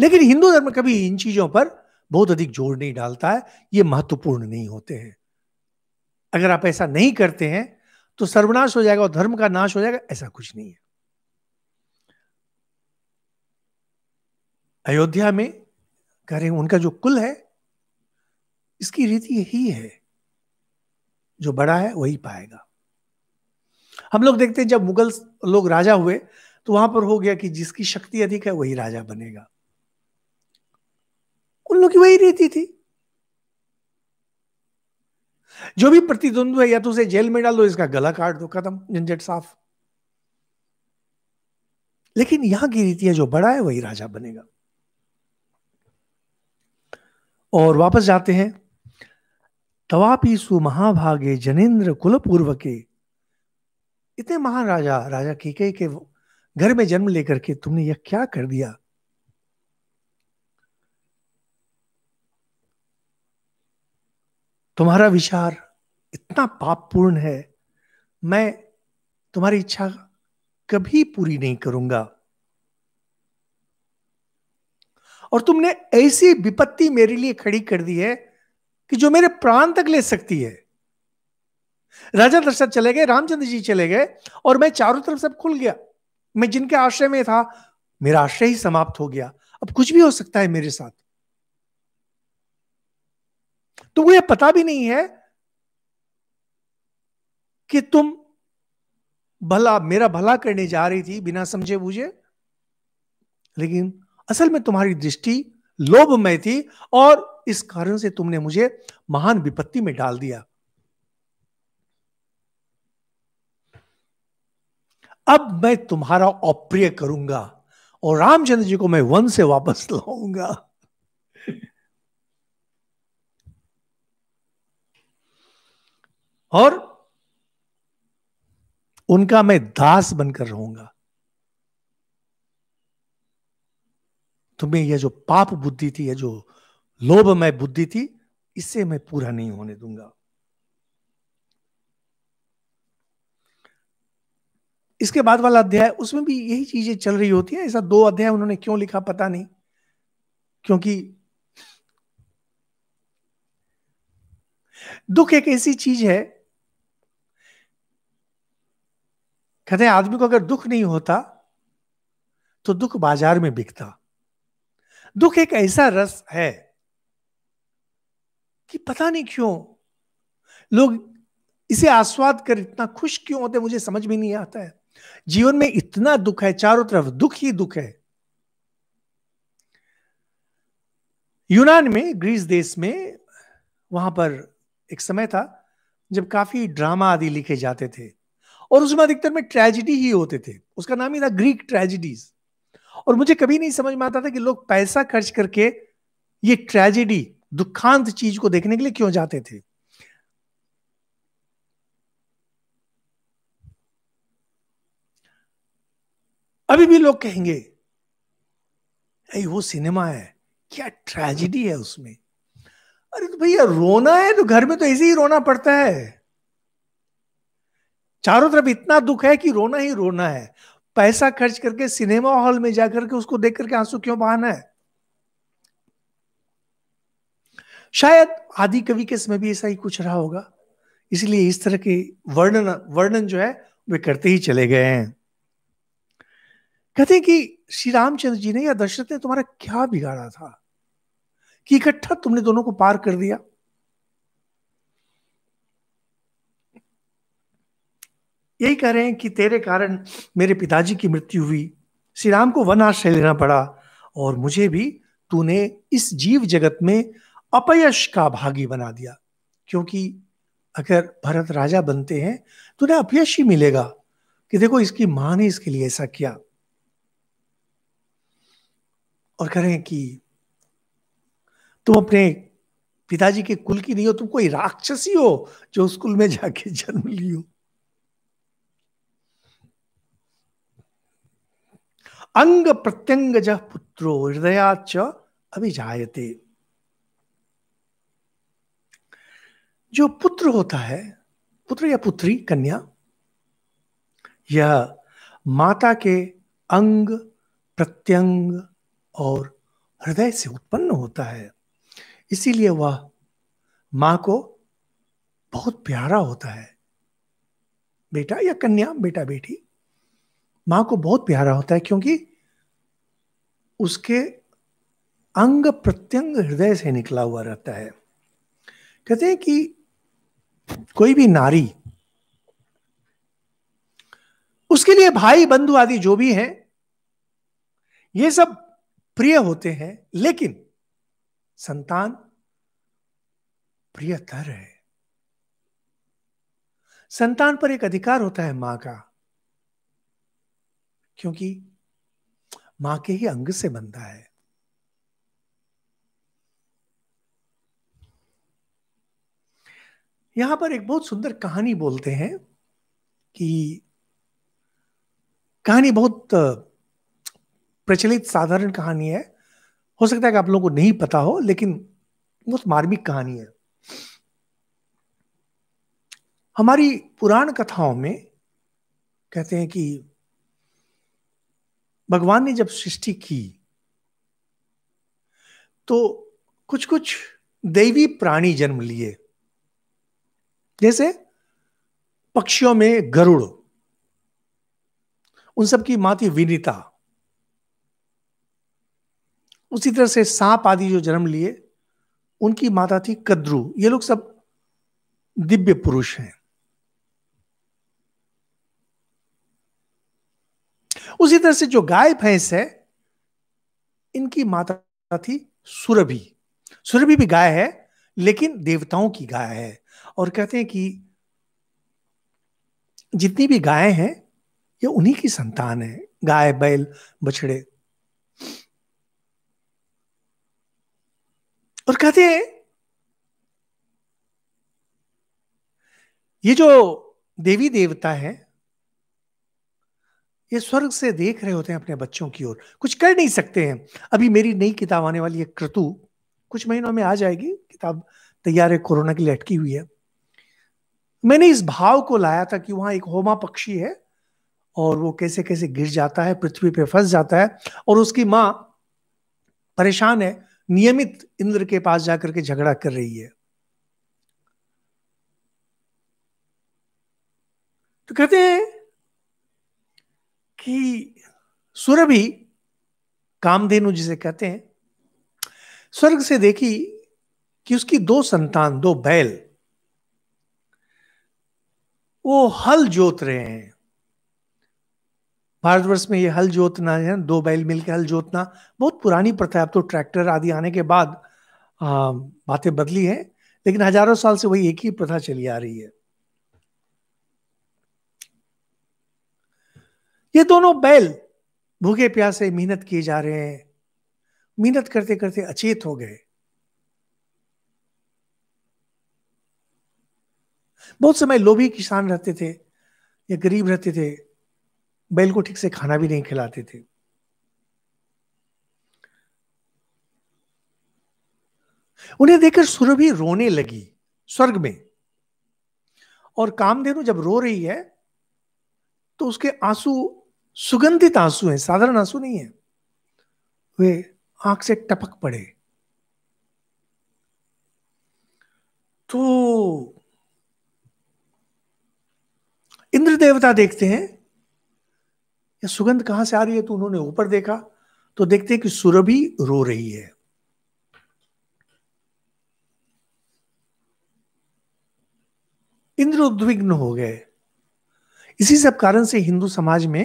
लेकिन हिंदू धर्म कभी इन चीजों पर बहुत अधिक जोर नहीं डालता है ये महत्वपूर्ण नहीं होते हैं अगर आप ऐसा नहीं करते हैं तो सर्वनाश हो जाएगा और धर्म का नाश हो जाएगा ऐसा कुछ नहीं है अयोध्या में कह रहे उनका जो कुल है इसकी रीति यही है जो बड़ा है वही पाएगा हम लोग देखते हैं जब मुगल लोग राजा हुए तो वहां पर हो गया कि जिसकी शक्ति अधिक है वही राजा बनेगा उन लोग की वही रीति थी जो भी प्रतिद्वंद है या तो उसे जेल में डाल दो इसका गला काट दो खत्म झंझट साफ लेकिन यहां की रीति है जो बड़ा है वही राजा बनेगा और वापस जाते हैं तवापीसु महाभागे जनेन्द्र कुलपूर्व के इतने महान राजा राजा कीके के घर में जन्म लेकर के तुमने यह क्या कर दिया तुम्हारा विचार इतना पापपूर्ण है मैं तुम्हारी इच्छा कभी पूरी नहीं करूंगा और तुमने ऐसी विपत्ति मेरे लिए खड़ी कर दी है कि जो मेरे प्राण तक ले सकती है राजा दशरथ चले गए रामचंद्र जी चले गए और मैं चारों तरफ सब खुल गया मैं जिनके आश्रय में था मेरा आश्रय ही समाप्त हो गया अब कुछ भी हो सकता है मेरे साथ तो वो ये पता भी नहीं है कि तुम भला मेरा भला करने जा रही थी बिना समझे बूझे लेकिन असल में तुम्हारी दृष्टि लोभमय थी और इस कारण से तुमने मुझे महान विपत्ति में डाल दिया अब मैं तुम्हारा अप्रिय करूंगा और रामचंद्र जी को मैं वन से वापस लाऊंगा और उनका मैं दास बनकर रहूंगा तुम्हें यह जो पाप बुद्धि थी यह जो लोभ में बुद्धि थी इसे मैं पूरा नहीं होने दूंगा इसके बाद वाला अध्याय उसमें भी यही चीजें चल रही होती है ऐसा दो अध्याय उन्होंने क्यों लिखा पता नहीं क्योंकि दुख एक ऐसी चीज है कहते हैं आदमी को अगर दुख नहीं होता तो दुख बाजार में बिकता दुख एक ऐसा रस है कि पता नहीं क्यों लोग इसे आस्वाद कर इतना खुश क्यों होते मुझे समझ में नहीं आता है जीवन में इतना दुख है चारों तरफ दुख ही दुख है यूनान में ग्रीस देश में वहां पर एक समय था जब काफी ड्रामा आदि लिखे जाते थे और उसमें अधिकतर में ट्रेजिडी ही होते थे उसका नाम ही था ग्रीक ट्रेजिडीज और मुझे कभी नहीं समझ में आता था कि लोग पैसा खर्च करके ये ट्रेजिडी दुखांत चीज को देखने के लिए क्यों जाते थे अभी भी लोग कहेंगे वो सिनेमा है क्या ट्रेजिडी है उसमें अरे तो भैया रोना है तो घर में तो ऐसे ही रोना पड़ता है चारों तरफ इतना दुख है कि रोना ही रोना है पैसा खर्च करके सिनेमा हॉल में जाकर के उसको देख करके आंसू क्यों बहाना है शायद आदि कवि के समय भी ऐसा ही कुछ रहा होगा इसलिए इस तरह के वर्णन वर्णन जो है वे करते ही चले गए हैं कहते हैं कि श्री रामचंद्र जी ने या दशरथ ने तुम्हारा क्या बिगाड़ा था कि इकट्ठा तुमने दोनों को पार कर दिया यही कह रहे हैं कि तेरे कारण मेरे पिताजी की मृत्यु हुई श्री राम को वन आश्रय लेना पड़ा और मुझे भी तूने इस जीव जगत में अपयश का भागी बना दिया क्योंकि अगर भरत राजा बनते हैं तो उन्हें अपयश ही मिलेगा कि देखो इसकी मां ने इसके लिए ऐसा किया और कह रहे हैं कि तुम अपने पिताजी के कुल की नहीं हो तुम कोई राक्षसी हो जो उस कुल में जाके जन्म लियो अंग प्रत्यंग पुत्रो हृदया च अभिजायते जो पुत्र होता है पुत्र या पुत्री कन्या यह माता के अंग प्रत्यंग और हृदय से उत्पन्न होता है इसीलिए वह मां को बहुत प्यारा होता है बेटा या कन्या बेटा बेटी मां को बहुत प्यारा होता है क्योंकि उसके अंग प्रत्यंग हृदय से निकला हुआ रहता है कहते हैं कि कोई भी नारी उसके लिए भाई बंधु आदि जो भी हैं ये सब प्रिय होते हैं लेकिन संतान प्रियतर है संतान पर एक अधिकार होता है मां का क्योंकि मां के ही अंग से बनता है यहां पर एक बहुत सुंदर कहानी बोलते हैं कि कहानी बहुत प्रचलित साधारण कहानी है हो सकता है कि आप लोगों को नहीं पता हो लेकिन बहुत मार्मिक कहानी है हमारी पुराण कथाओं में कहते हैं कि भगवान ने जब सृष्टि की तो कुछ कुछ दैवी प्राणी जन्म लिए जैसे पक्षियों में गरुड़ उन सब की माती थी विनीता उसी तरह से सांप आदि जो जन्म लिए उनकी माता थी कद्रु ये लोग सब दिव्य पुरुष हैं उसी तरह से जो गाय भैंस है इनकी माता थी सुरभि सुरभि भी गाय है लेकिन देवताओं की गाय है और कहते हैं कि जितनी भी गाय हैं ये उन्हीं की संतान है गाय बैल बछड़े और कहते हैं ये जो देवी देवता है ये स्वर्ग से देख रहे होते हैं अपने बच्चों की ओर कुछ कर नहीं सकते हैं अभी मेरी नई किताब आने वाली है क्रतु कुछ महीनों में आ जाएगी किताब तैयार है कोरोना की लटकी हुई है मैंने इस भाव को लाया था कि वहां एक होमा पक्षी है और वो कैसे कैसे गिर जाता है पृथ्वी पे फंस जाता है और उसकी माँ परेशान है नियमित इंद्र के पास जाकर के झगड़ा कर रही है तो कहते हैं कि सुरभि कामधेनु जिसे कहते हैं स्वर्ग से देखी कि उसकी दो संतान दो बैल वो हल जोत रहे हैं भारतवर्ष में ये हल जोतना है दो बैल मिलकर हल जोतना बहुत पुरानी प्रथा है अब तो ट्रैक्टर आदि आने के बाद बातें बदली हैं लेकिन हजारों साल से वही एक ही प्रथा चली आ रही है ये दोनों बैल भूखे प्यासे मेहनत किए जा रहे हैं मेहनत करते करते अचेत हो गए बहुत समय लोभी किसान रहते थे या गरीब रहते थे बैल को ठीक से खाना भी नहीं खिलाते थे उन्हें देखकर सुरभि रोने लगी स्वर्ग में और कामधेनु जब रो रही है तो उसके आंसू सुगंधित आंसू हैं साधारण आंसू नहीं है वे आंख से टपक पड़े तो इंद्र देवता देखते हैं यह सुगंध कहां से आ रही है तो उन्होंने ऊपर देखा तो देखते हैं कि सुरभि रो रही है इंद्र उद्विग्न हो गए इसी सब कारण से हिंदू समाज में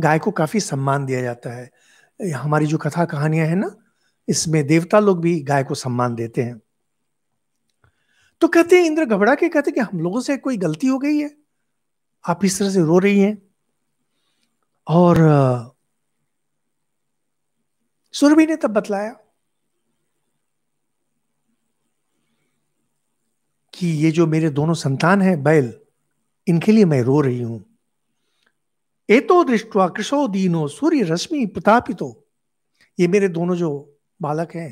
गाय को काफी सम्मान दिया जाता है हमारी जो कथा कहानियां हैं ना इसमें देवता लोग भी गाय को सम्मान देते हैं तो कहते हैं इंद्र घबरा के कहते हैं कि हम लोगों से कोई गलती हो गई है आप इस तरह से रो रही हैं और सुरभि ने तब बतलाया कि ये जो मेरे दोनों संतान हैं बैल इनके लिए मैं रो रही हूं एतो दृष्टवा कृषो दीनो सूर्य रश्मि प्रतापितो ये मेरे दोनों जो बालक हैं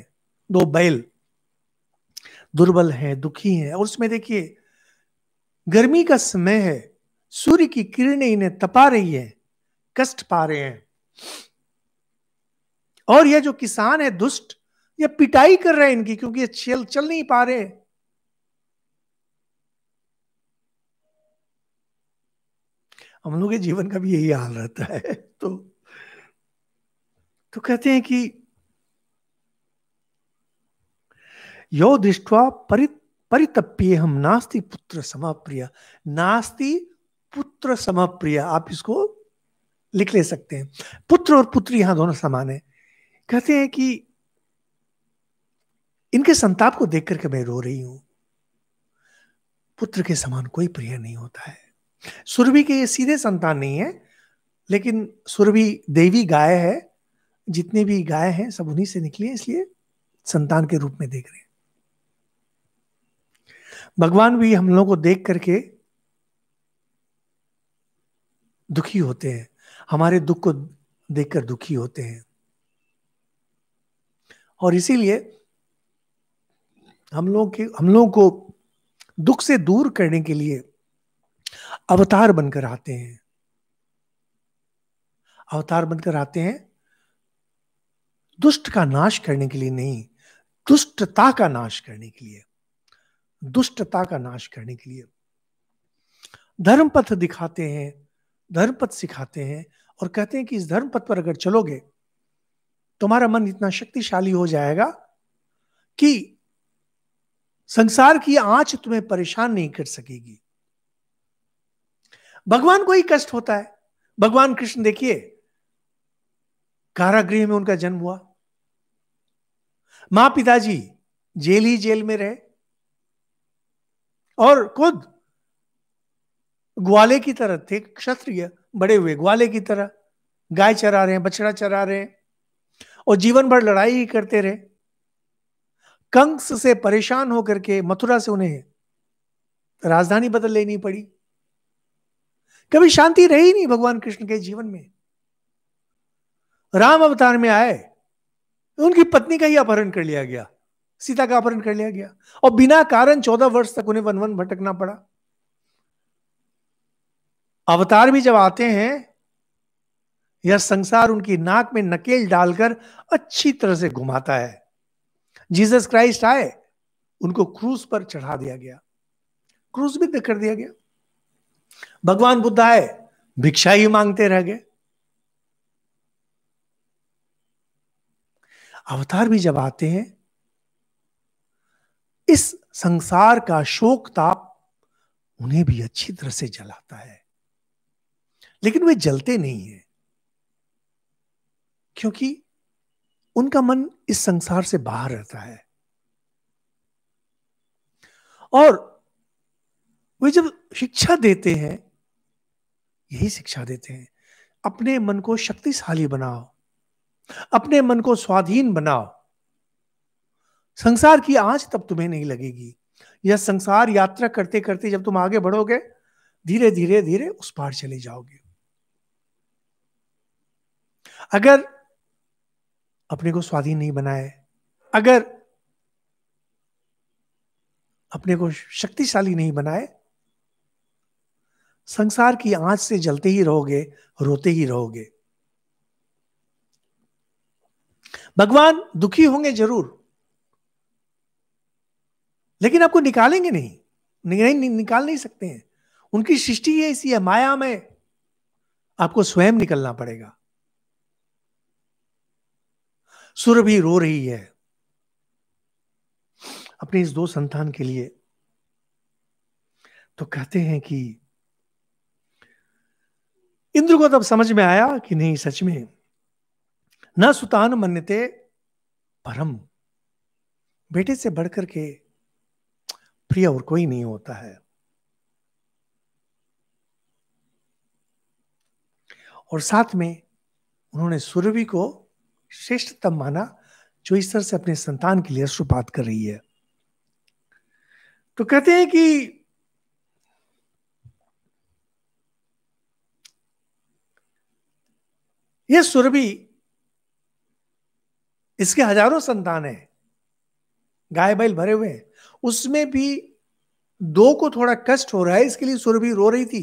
दो बैल दुर्बल हैं दुखी हैं और उसमें देखिए गर्मी का समय है सूर्य की किरणें इन्हें तपा रही है कष्ट पा रहे हैं और यह जो किसान है दुष्ट यह पिटाई कर रहे हैं इनकी क्योंकि ये चल चल नहीं पा रहे हम लोग के जीवन का भी यही हाल रहता है तो तो कहते हैं कि यो दृष्टवा परित परितप्य हम नास्ति पुत्र समाप्रिय नास्ति पुत्र समप्रिय आप इसको लिख ले सकते हैं पुत्र और पुत्री यहां दोनों समान है कहते हैं कि इनके संताप को देख करके मैं रो रही हूं पुत्र के समान कोई प्रिय नहीं होता है सुरभि के ये सीधे संतान नहीं है लेकिन सुरभि देवी गाय है जितने भी गाय हैं सब उन्हीं से निकली है इसलिए संतान के रूप में देख रहे हैं भगवान भी हम लोगों को देख करके दुखी होते हैं हमारे दुख को देखकर दुखी होते हैं और इसीलिए हम लोग के हम लोगों को दुख से दूर करने के लिए अवतार बनकर आते हैं अवतार बनकर आते हैं दुष्ट का नाश करने के लिए नहीं दुष्टता का नाश करने के लिए दुष्टता का नाश करने के लिए धर्म पथ दिखाते हैं धर्म पथ सिखाते हैं और कहते हैं कि इस धर्म पथ पर अगर चलोगे तुम्हारा मन इतना शक्तिशाली हो जाएगा कि संसार की आंच तुम्हें परेशान नहीं कर सकेगी भगवान को ही कष्ट होता है भगवान कृष्ण देखिए कारागृह में उनका जन्म हुआ मां पिताजी जेल ही जेल में रहे और खुद ग्वाले की तरह थे क्षत्रिय बड़े हुए ग्वाले की तरह गाय चरा रहे हैं बछड़ा चरा रहे हैं और जीवन भर लड़ाई ही करते रहे कंस से परेशान होकर के मथुरा से उन्हें राजधानी बदल लेनी पड़ी कभी शांति रही नहीं भगवान कृष्ण के जीवन में राम अवतार में आए उनकी पत्नी का ही अपहरण कर लिया गया सीता का अपहरण कर लिया गया और बिना कारण चौदह वर्ष तक उन्हें वन वन भटकना पड़ा अवतार भी जब आते हैं यह संसार उनकी नाक में नकेल डालकर अच्छी तरह से घुमाता है जीसस क्राइस्ट आए उनको क्रूस पर चढ़ा दिया गया क्रूस भी तो कर दिया गया भगवान बुद्ध आए भिक्षा ही मांगते रह गए अवतार भी जब आते हैं इस संसार का शोक ताप उन्हें भी अच्छी तरह से जलाता है लेकिन वे जलते नहीं है क्योंकि उनका मन इस संसार से बाहर रहता है और वे जब शिक्षा देते हैं यही शिक्षा देते हैं अपने मन को शक्तिशाली बनाओ अपने मन को स्वाधीन बनाओ संसार की आंच तब तुम्हें नहीं लगेगी यह संसार यात्रा करते करते जब तुम आगे बढ़ोगे धीरे धीरे धीरे उस पार चले जाओगे अगर अपने को स्वाधीन नहीं बनाए अगर अपने को शक्तिशाली नहीं बनाए संसार की आंच से जलते ही रहोगे रोते ही रहोगे भगवान दुखी होंगे जरूर लेकिन आपको निकालेंगे नहीं नहीं, नहीं निकाल नहीं सकते हैं उनकी सृष्टि है इसी है माया में आपको स्वयं निकलना पड़ेगा भी रो रही है अपने इस दो संतान के लिए तो कहते हैं कि इंद्र को तब समझ में आया कि नहीं सच में न सुतान मन्यते परम बेटे से बढ़कर के प्रिय और कोई नहीं होता है और साथ में उन्होंने सुरभि को श्रेष्ठतम माना जो ईश्वर से अपने संतान के लिए शुरुआत कर रही है तो कहते हैं कि यह सुरभि इसके हजारों संतान है गाय बैल भरे हुए हैं उसमें भी दो को थोड़ा कष्ट हो रहा है इसके लिए सुरभि रो रही थी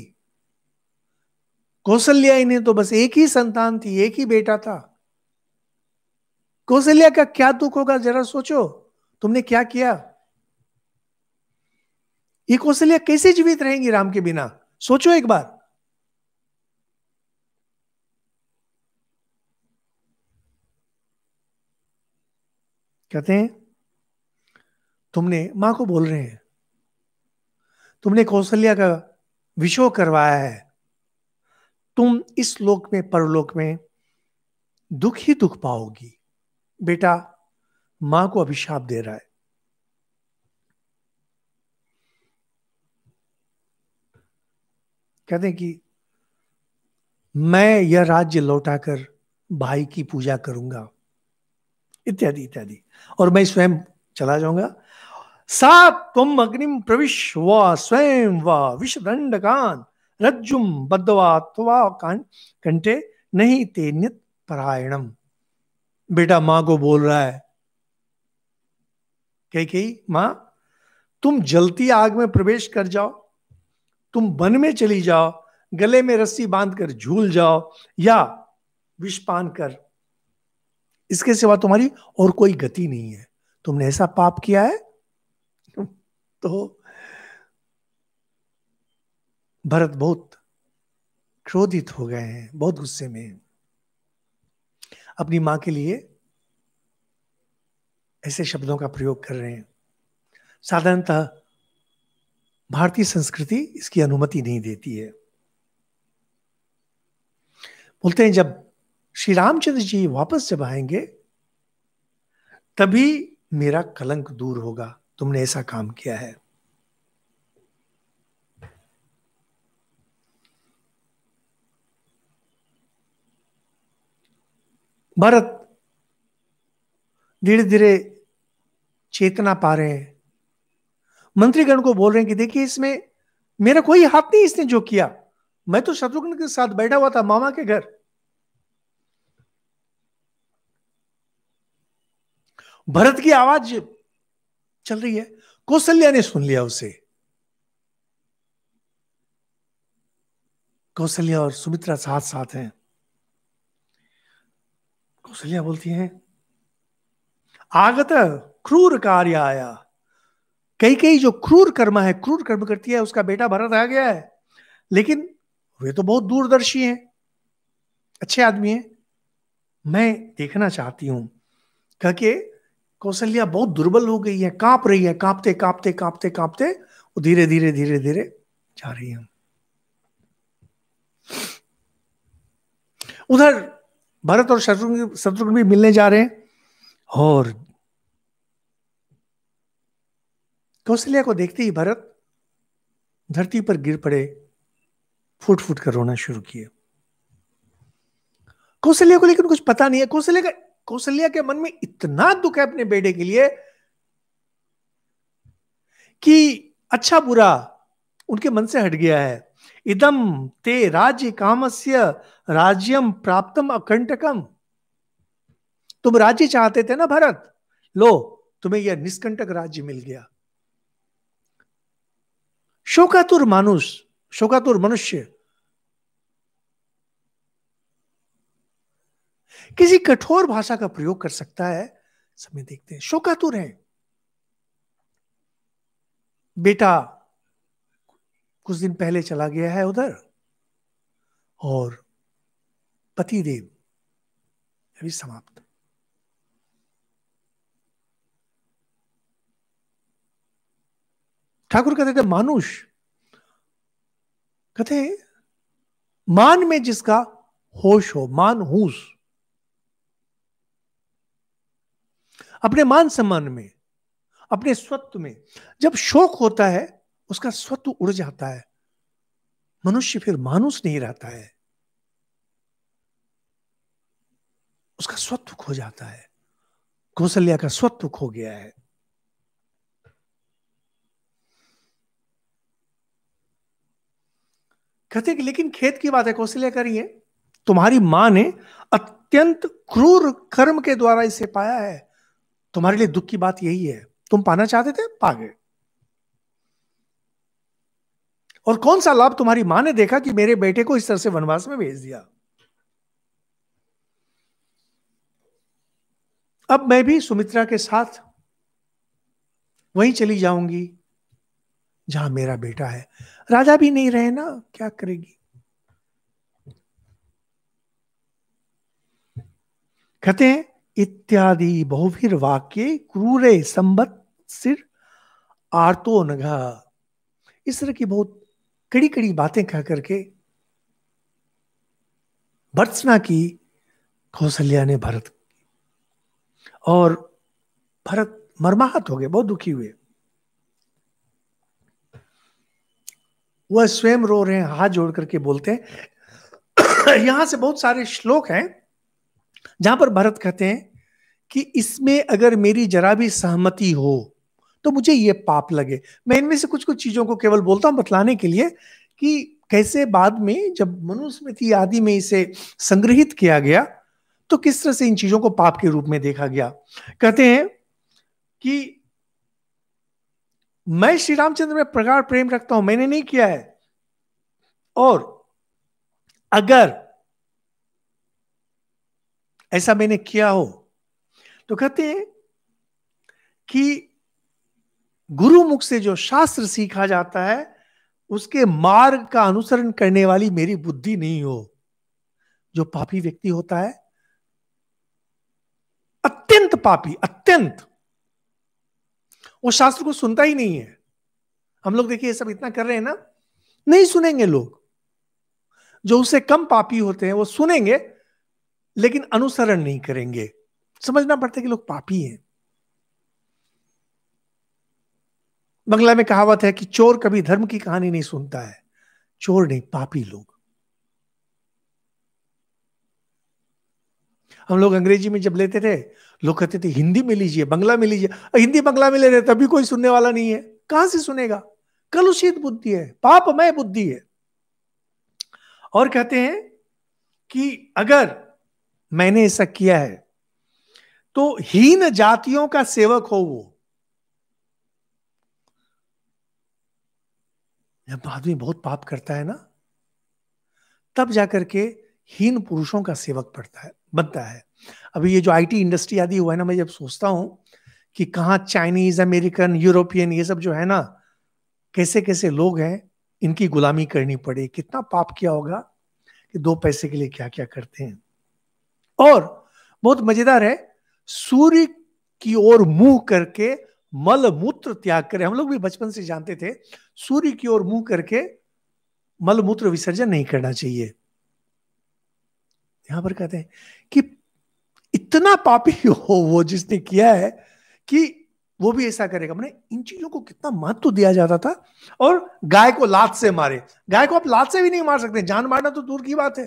कौशल्या इन्हें तो बस एक ही संतान थी एक ही बेटा था कौशल्या का क्या दुख होगा जरा सोचो तुमने क्या किया ये कौशल्या कैसे जीवित रहेंगी राम के बिना सोचो एक बार कहते हैं तुमने मां को बोल रहे हैं तुमने कौशल्या का विशो करवाया है तुम इस लोक में परलोक में दुख ही दुख पाओगी बेटा मां को अभिशाप दे रहा है कहते हैं कि मैं यह राज्य लौटाकर भाई की पूजा करूंगा इत्यादि इत्यादि और मैं स्वयं चला जाऊंगा साप तुम अग्निम प्रविश व स्वयं व दंड कान रज्जुम बदवा कंटे नहीं नित परायणम बेटा मां को बोल रहा है कह कही मां तुम जलती आग में प्रवेश कर जाओ तुम वन में चली जाओ गले में रस्सी बांध कर झूल जाओ या विषपान कर इसके सिवा तुम्हारी और कोई गति नहीं है तुमने ऐसा पाप किया है तो भरत बहुत क्रोधित हो गए हैं बहुत गुस्से में अपनी माँ के लिए ऐसे शब्दों का प्रयोग कर रहे हैं साधारणतः भारतीय संस्कृति इसकी अनुमति नहीं देती है बोलते हैं जब श्री रामचंद्र जी वापस जब आएंगे तभी मेरा कलंक दूर होगा तुमने ऐसा काम किया है भारत धीरे धीरे चेतना पा रहे हैं मंत्रीगण को बोल रहे हैं कि देखिए इसमें मेरा कोई हाथ नहीं इसने जो किया मैं तो शत्रुघ्न के साथ बैठा हुआ था मामा के घर भरत की आवाज चल रही है कौशल्या ने सुन लिया उसे कौशल्या और सुमित्रा साथ साथ हैं कौशल्या बोलती हैं आगत क्रूर कार्य आया कई कई जो क्रूर कर्म है क्रूर कर्म करती है उसका बेटा भरत आ गया है लेकिन वे तो बहुत दूरदर्शी हैं अच्छे आदमी हैं मैं देखना चाहती हूं कह के कौशल्या बहुत दुर्बल हो गई है कांप रही है कांपते कांपते कांपते कांपते वो धीरे धीरे धीरे धीरे जा रही है उधर भरत और शत्रुघ्न शत्रुघ्न भी मिलने जा रहे हैं और कौशल्या को देखते ही भरत धरती पर गिर पड़े फूट फूट कर रोना शुरू किए कौशल्या को लेकिन कुछ पता नहीं है कौशल्या का कौशल्या के मन में इतना दुख है अपने बेटे के लिए कि अच्छा बुरा उनके मन से हट गया है इदम ते राज्य कामस्य राज्यम प्राप्तम अकंटकम तुम राज्य चाहते थे ना भरत लो तुम्हें यह निष्कंटक राज्य मिल गया शोकातुर मानुष शोकातुर मनुष्य किसी कठोर भाषा का प्रयोग कर सकता है समय देखते हैं शोकातुर है बेटा कुछ दिन पहले चला गया है उधर और पति देव अभी समाप्त ठाकुर कहते थे मानुष कहते मान में जिसका होश हो मान हूस अपने मान सम्मान में अपने स्वत्व में जब शोक होता है उसका स्वत्व उड़ जाता है मनुष्य फिर मानुष नहीं रहता है उसका स्वत्व खो जाता है कौशल्या का स्वत्व खो गया है कहते कि लेकिन खेत की बात है कौशल्या करिए तुम्हारी मां ने अत्यंत क्रूर कर्म के द्वारा इसे पाया है तुम्हारे लिए दुख की बात यही है तुम पाना चाहते थे पा गए और कौन सा लाभ तुम्हारी मां ने देखा कि मेरे बेटे को इस तरह से वनवास में भेज दिया अब मैं भी सुमित्रा के साथ वहीं चली जाऊंगी जहां मेरा बेटा है राजा भी नहीं रहे ना क्या करेगी कहते हैं इत्यादि बहुवीर वाक्य क्रूरे संबत सिर आर्तो नघा इस तरह की बहुत कड़ी कड़ी बातें कह करके भर्सना की कौशल्या ने भरत और भरत मरमाहत हो गए बहुत दुखी हुए वह स्वयं रो रहे हैं हाथ जोड़ करके बोलते हैं यहां से बहुत सारे श्लोक हैं जहां पर भरत कहते हैं कि इसमें अगर मेरी जरा भी सहमति हो तो मुझे ये पाप लगे मैं इनमें से कुछ कुछ चीजों को केवल बोलता हूँ बतलाने के लिए कि कैसे बाद में जब मनुस्मृति आदि में इसे संग्रहित किया गया तो किस तरह से इन चीजों को पाप के रूप में देखा गया कहते हैं कि मैं श्री रामचंद्र में प्रगाढ़ प्रेम रखता हूं मैंने नहीं किया है और अगर ऐसा मैंने किया हो तो कहते हैं कि गुरु मुख से जो शास्त्र सीखा जाता है उसके मार्ग का अनुसरण करने वाली मेरी बुद्धि नहीं हो जो पापी व्यक्ति होता है अत्यंत पापी अत्यंत वो शास्त्र को सुनता ही नहीं है हम लोग देखिए सब इतना कर रहे हैं ना नहीं सुनेंगे लोग जो उससे कम पापी होते हैं वो सुनेंगे लेकिन अनुसरण नहीं करेंगे समझना पड़ता है कि लोग पापी हैं बंगला में कहावत है कि चोर कभी धर्म की कहानी नहीं सुनता है चोर नहीं पापी लोग हम लोग अंग्रेजी में जब लेते थे लोग कहते थे हिंदी में लीजिए बंगला में लीजिए हिंदी बंगला में ले रहे तभी कोई सुनने वाला नहीं है कहां से सुनेगा कलुषित बुद्धि है पापमय बुद्धि है और कहते हैं कि अगर मैंने ऐसा किया है तो हीन जातियों का सेवक हो वो जब आदमी बहुत पाप करता है ना तब जाकर के हीन पुरुषों का सेवक पड़ता है बनता है अभी ये जो आईटी इंडस्ट्री आदि हुआ है ना मैं जब सोचता हूं कि कहाँ चाइनीज अमेरिकन यूरोपियन ये सब जो है ना कैसे कैसे लोग हैं इनकी गुलामी करनी पड़े कितना पाप किया होगा कि दो पैसे के लिए क्या क्या करते हैं और बहुत मजेदार है सूर्य की ओर मुंह करके मल मूत्र त्याग करें हम लोग भी बचपन से जानते थे सूर्य की ओर मुंह करके मल मूत्र विसर्जन नहीं करना चाहिए यहां पर कहते हैं कि इतना पापी हो वो जिसने किया है कि वो भी ऐसा करेगा मैंने इन चीजों को कितना महत्व दिया जाता था और गाय को लात से मारे गाय को आप लात से भी नहीं मार सकते जान मारना तो दूर की बात है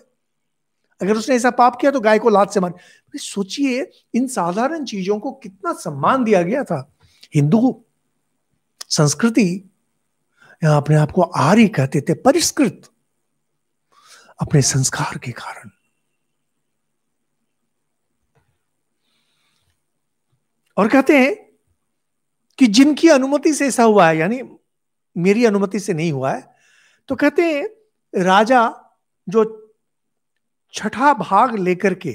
अगर उसने ऐसा पाप किया तो गाय को लात से मारे सोचिए इन साधारण चीजों को कितना सम्मान दिया गया था हिंदू संस्कृति अपने आप को आर्य कहते थे परिष्कृत अपने संस्कार के कारण और कहते हैं कि जिनकी अनुमति से ऐसा हुआ है यानी मेरी अनुमति से नहीं हुआ है तो कहते हैं राजा जो छठा भाग लेकर के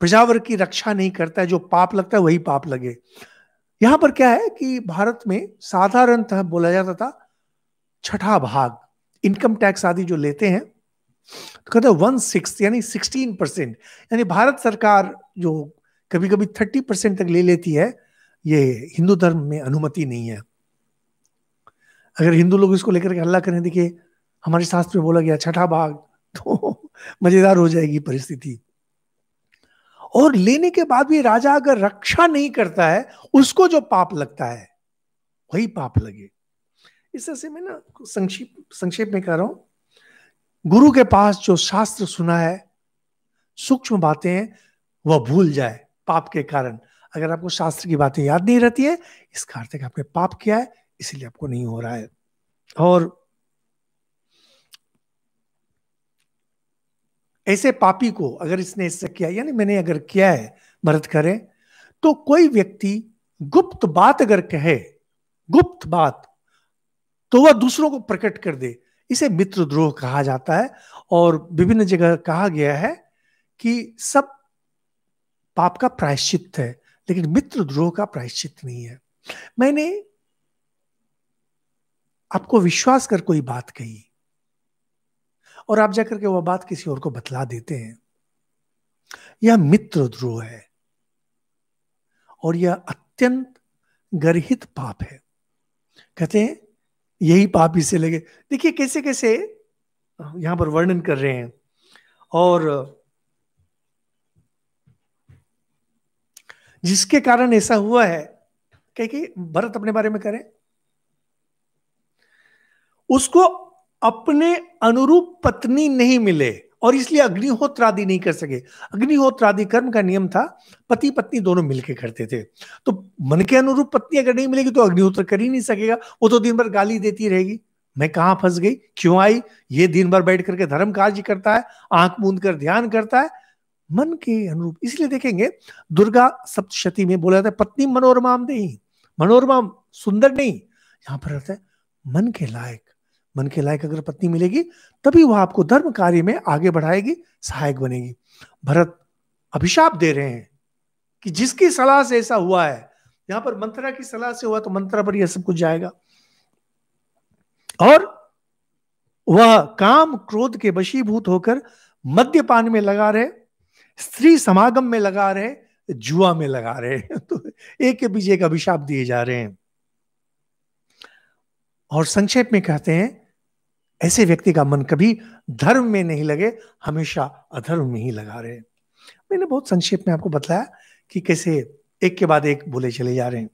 प्रजावर की रक्षा नहीं करता है जो पाप लगता है वही पाप लगे यहां पर क्या है कि भारत में साधारणतः बोला जाता था छठा भाग इनकम टैक्स आदि जो लेते हैं तो कहते वन सिक्स यानी सिक्सटीन परसेंट यानी भारत सरकार जो कभी कभी थर्टी परसेंट तक ले लेती है ये हिंदू धर्म में अनुमति नहीं है अगर हिंदू लोग इसको लेकर के हल्ला करें देखिए हमारे शास्त्र में बोला गया छठा भाग तो मजेदार हो जाएगी परिस्थिति और लेने के बाद भी राजा अगर रक्षा नहीं करता है उसको जो पाप लगता है वही पाप लगे इस तरह से मैं ना संक्षिप्त संक्षेप में कह रहा हूं गुरु के पास जो शास्त्र सुना है सूक्ष्म बातें हैं वह भूल जाए पाप के कारण अगर आपको शास्त्र की बातें याद नहीं रहती है इसका अर्थ है कि आपने पाप किया है इसलिए आपको नहीं हो रहा है और ऐसे पापी को अगर इसने इससे किया यानी मैंने अगर किया है मदद करें तो कोई व्यक्ति गुप्त बात अगर कहे गुप्त बात तो वह दूसरों को प्रकट कर दे इसे मित्र द्रोह कहा जाता है और विभिन्न जगह कहा गया है कि सब पाप का प्रायश्चित है लेकिन मित्र द्रोह का प्रायश्चित नहीं है मैंने आपको विश्वास कर कोई बात कही और आप जाकर के वह बात किसी और को बतला देते हैं यह मित्र द्रोह है और यह अत्यंत गर्हित पाप है कहते हैं यही पाप इसे लगे देखिए कैसे कैसे यहां पर वर्णन कर रहे हैं और जिसके कारण ऐसा हुआ है कह कि भरत अपने बारे में करें उसको अपने अनुरूप पत्नी नहीं मिले और इसलिए अग्निहोत्र आदि नहीं कर सके अग्निहोत्र आदि कर्म का नियम था पति पत्नी दोनों मिलके करते थे तो मन के अनुरूप पत्नी अगर नहीं मिलेगी तो अग्निहोत्र कर ही नहीं सकेगा वो तो दिन भर गाली देती रहेगी मैं कहाँ फंस गई क्यों आई ये दिन भर बैठ करके धर्म कार्य करता है आंख बूंद कर ध्यान करता है मन के अनुरूप इसलिए देखेंगे दुर्गा सप्तशती में बोला जाता है पत्नी मनोरमा नहीं मनोरमा सुंदर नहीं यहां पर रहता है मन के लायक मन के लायक अगर पत्नी मिलेगी तभी वह आपको धर्म कार्य में आगे बढ़ाएगी सहायक बनेगी भरत अभिशाप दे रहे हैं कि जिसकी सलाह से ऐसा हुआ है यहां पर मंत्रा की सलाह से हुआ तो मंत्रा पर यह सब कुछ जाएगा और वह काम क्रोध के वशीभूत होकर मद्यपान में लगा रहे स्त्री समागम में लगा रहे जुआ में लगा रहे तो एक के पीछे एक अभिशाप दिए जा रहे हैं और संक्षेप में कहते हैं ऐसे व्यक्ति का मन कभी धर्म में नहीं लगे हमेशा अधर्म में ही लगा रहे मैंने बहुत संक्षेप में आपको बताया कि कैसे एक के बाद एक बोले चले जा रहे हैं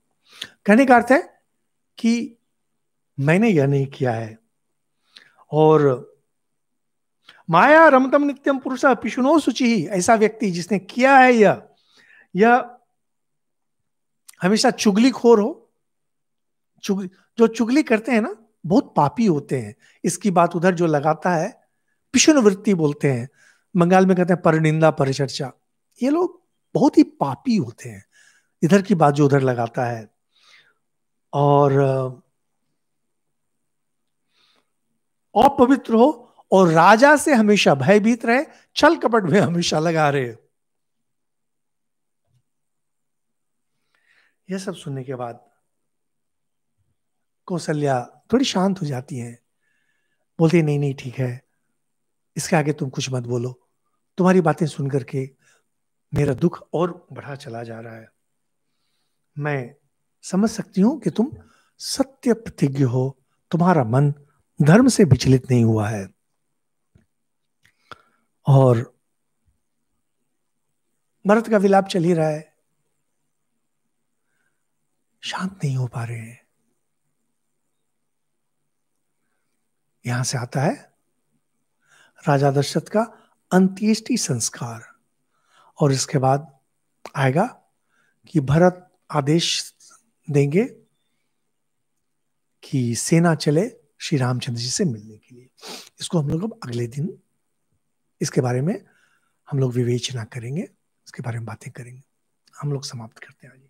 कहने का अर्थ है कि मैंने यह नहीं किया है और माया रमतम नित्यम पुरुष पिशुनो सुचि ही ऐसा व्यक्ति जिसने किया है यह यह हमेशा चुगली खोर हो चुग जो चुगली करते हैं ना बहुत पापी होते हैं इसकी बात उधर जो लगाता है पिशुनवृत्ति बोलते हैं बंगाल में कहते हैं परनिंदा परिचर्चा ये लोग बहुत ही पापी होते हैं इधर की बात जो उधर लगाता है और अपवित्र हो और राजा से हमेशा भयभीत रहे छल कपट में हमेशा लगा रहे यह सब सुनने के बाद कौशल्या थोड़ी शांत हो जाती हैं बोलती है नहीं नहीं ठीक है इसके आगे तुम कुछ मत बोलो तुम्हारी बातें सुन करके मेरा दुख और बढ़ा चला जा रहा है मैं समझ सकती हूं कि तुम सत्य प्रतिज्ञ हो तुम्हारा मन धर्म से विचलित नहीं हुआ है और भरत का विलाप चल ही रहा है शांत नहीं हो पा रहे हैं यहां से आता है राजा दशरथ का अंत्येष्टि संस्कार और इसके बाद आएगा कि भरत आदेश देंगे कि सेना चले श्री रामचंद्र जी से मिलने के लिए इसको हम लोग अब अगले दिन इसके बारे में हम लोग विवेचना करेंगे इसके बारे में बातें करेंगे हम लोग समाप्त करते हैं आज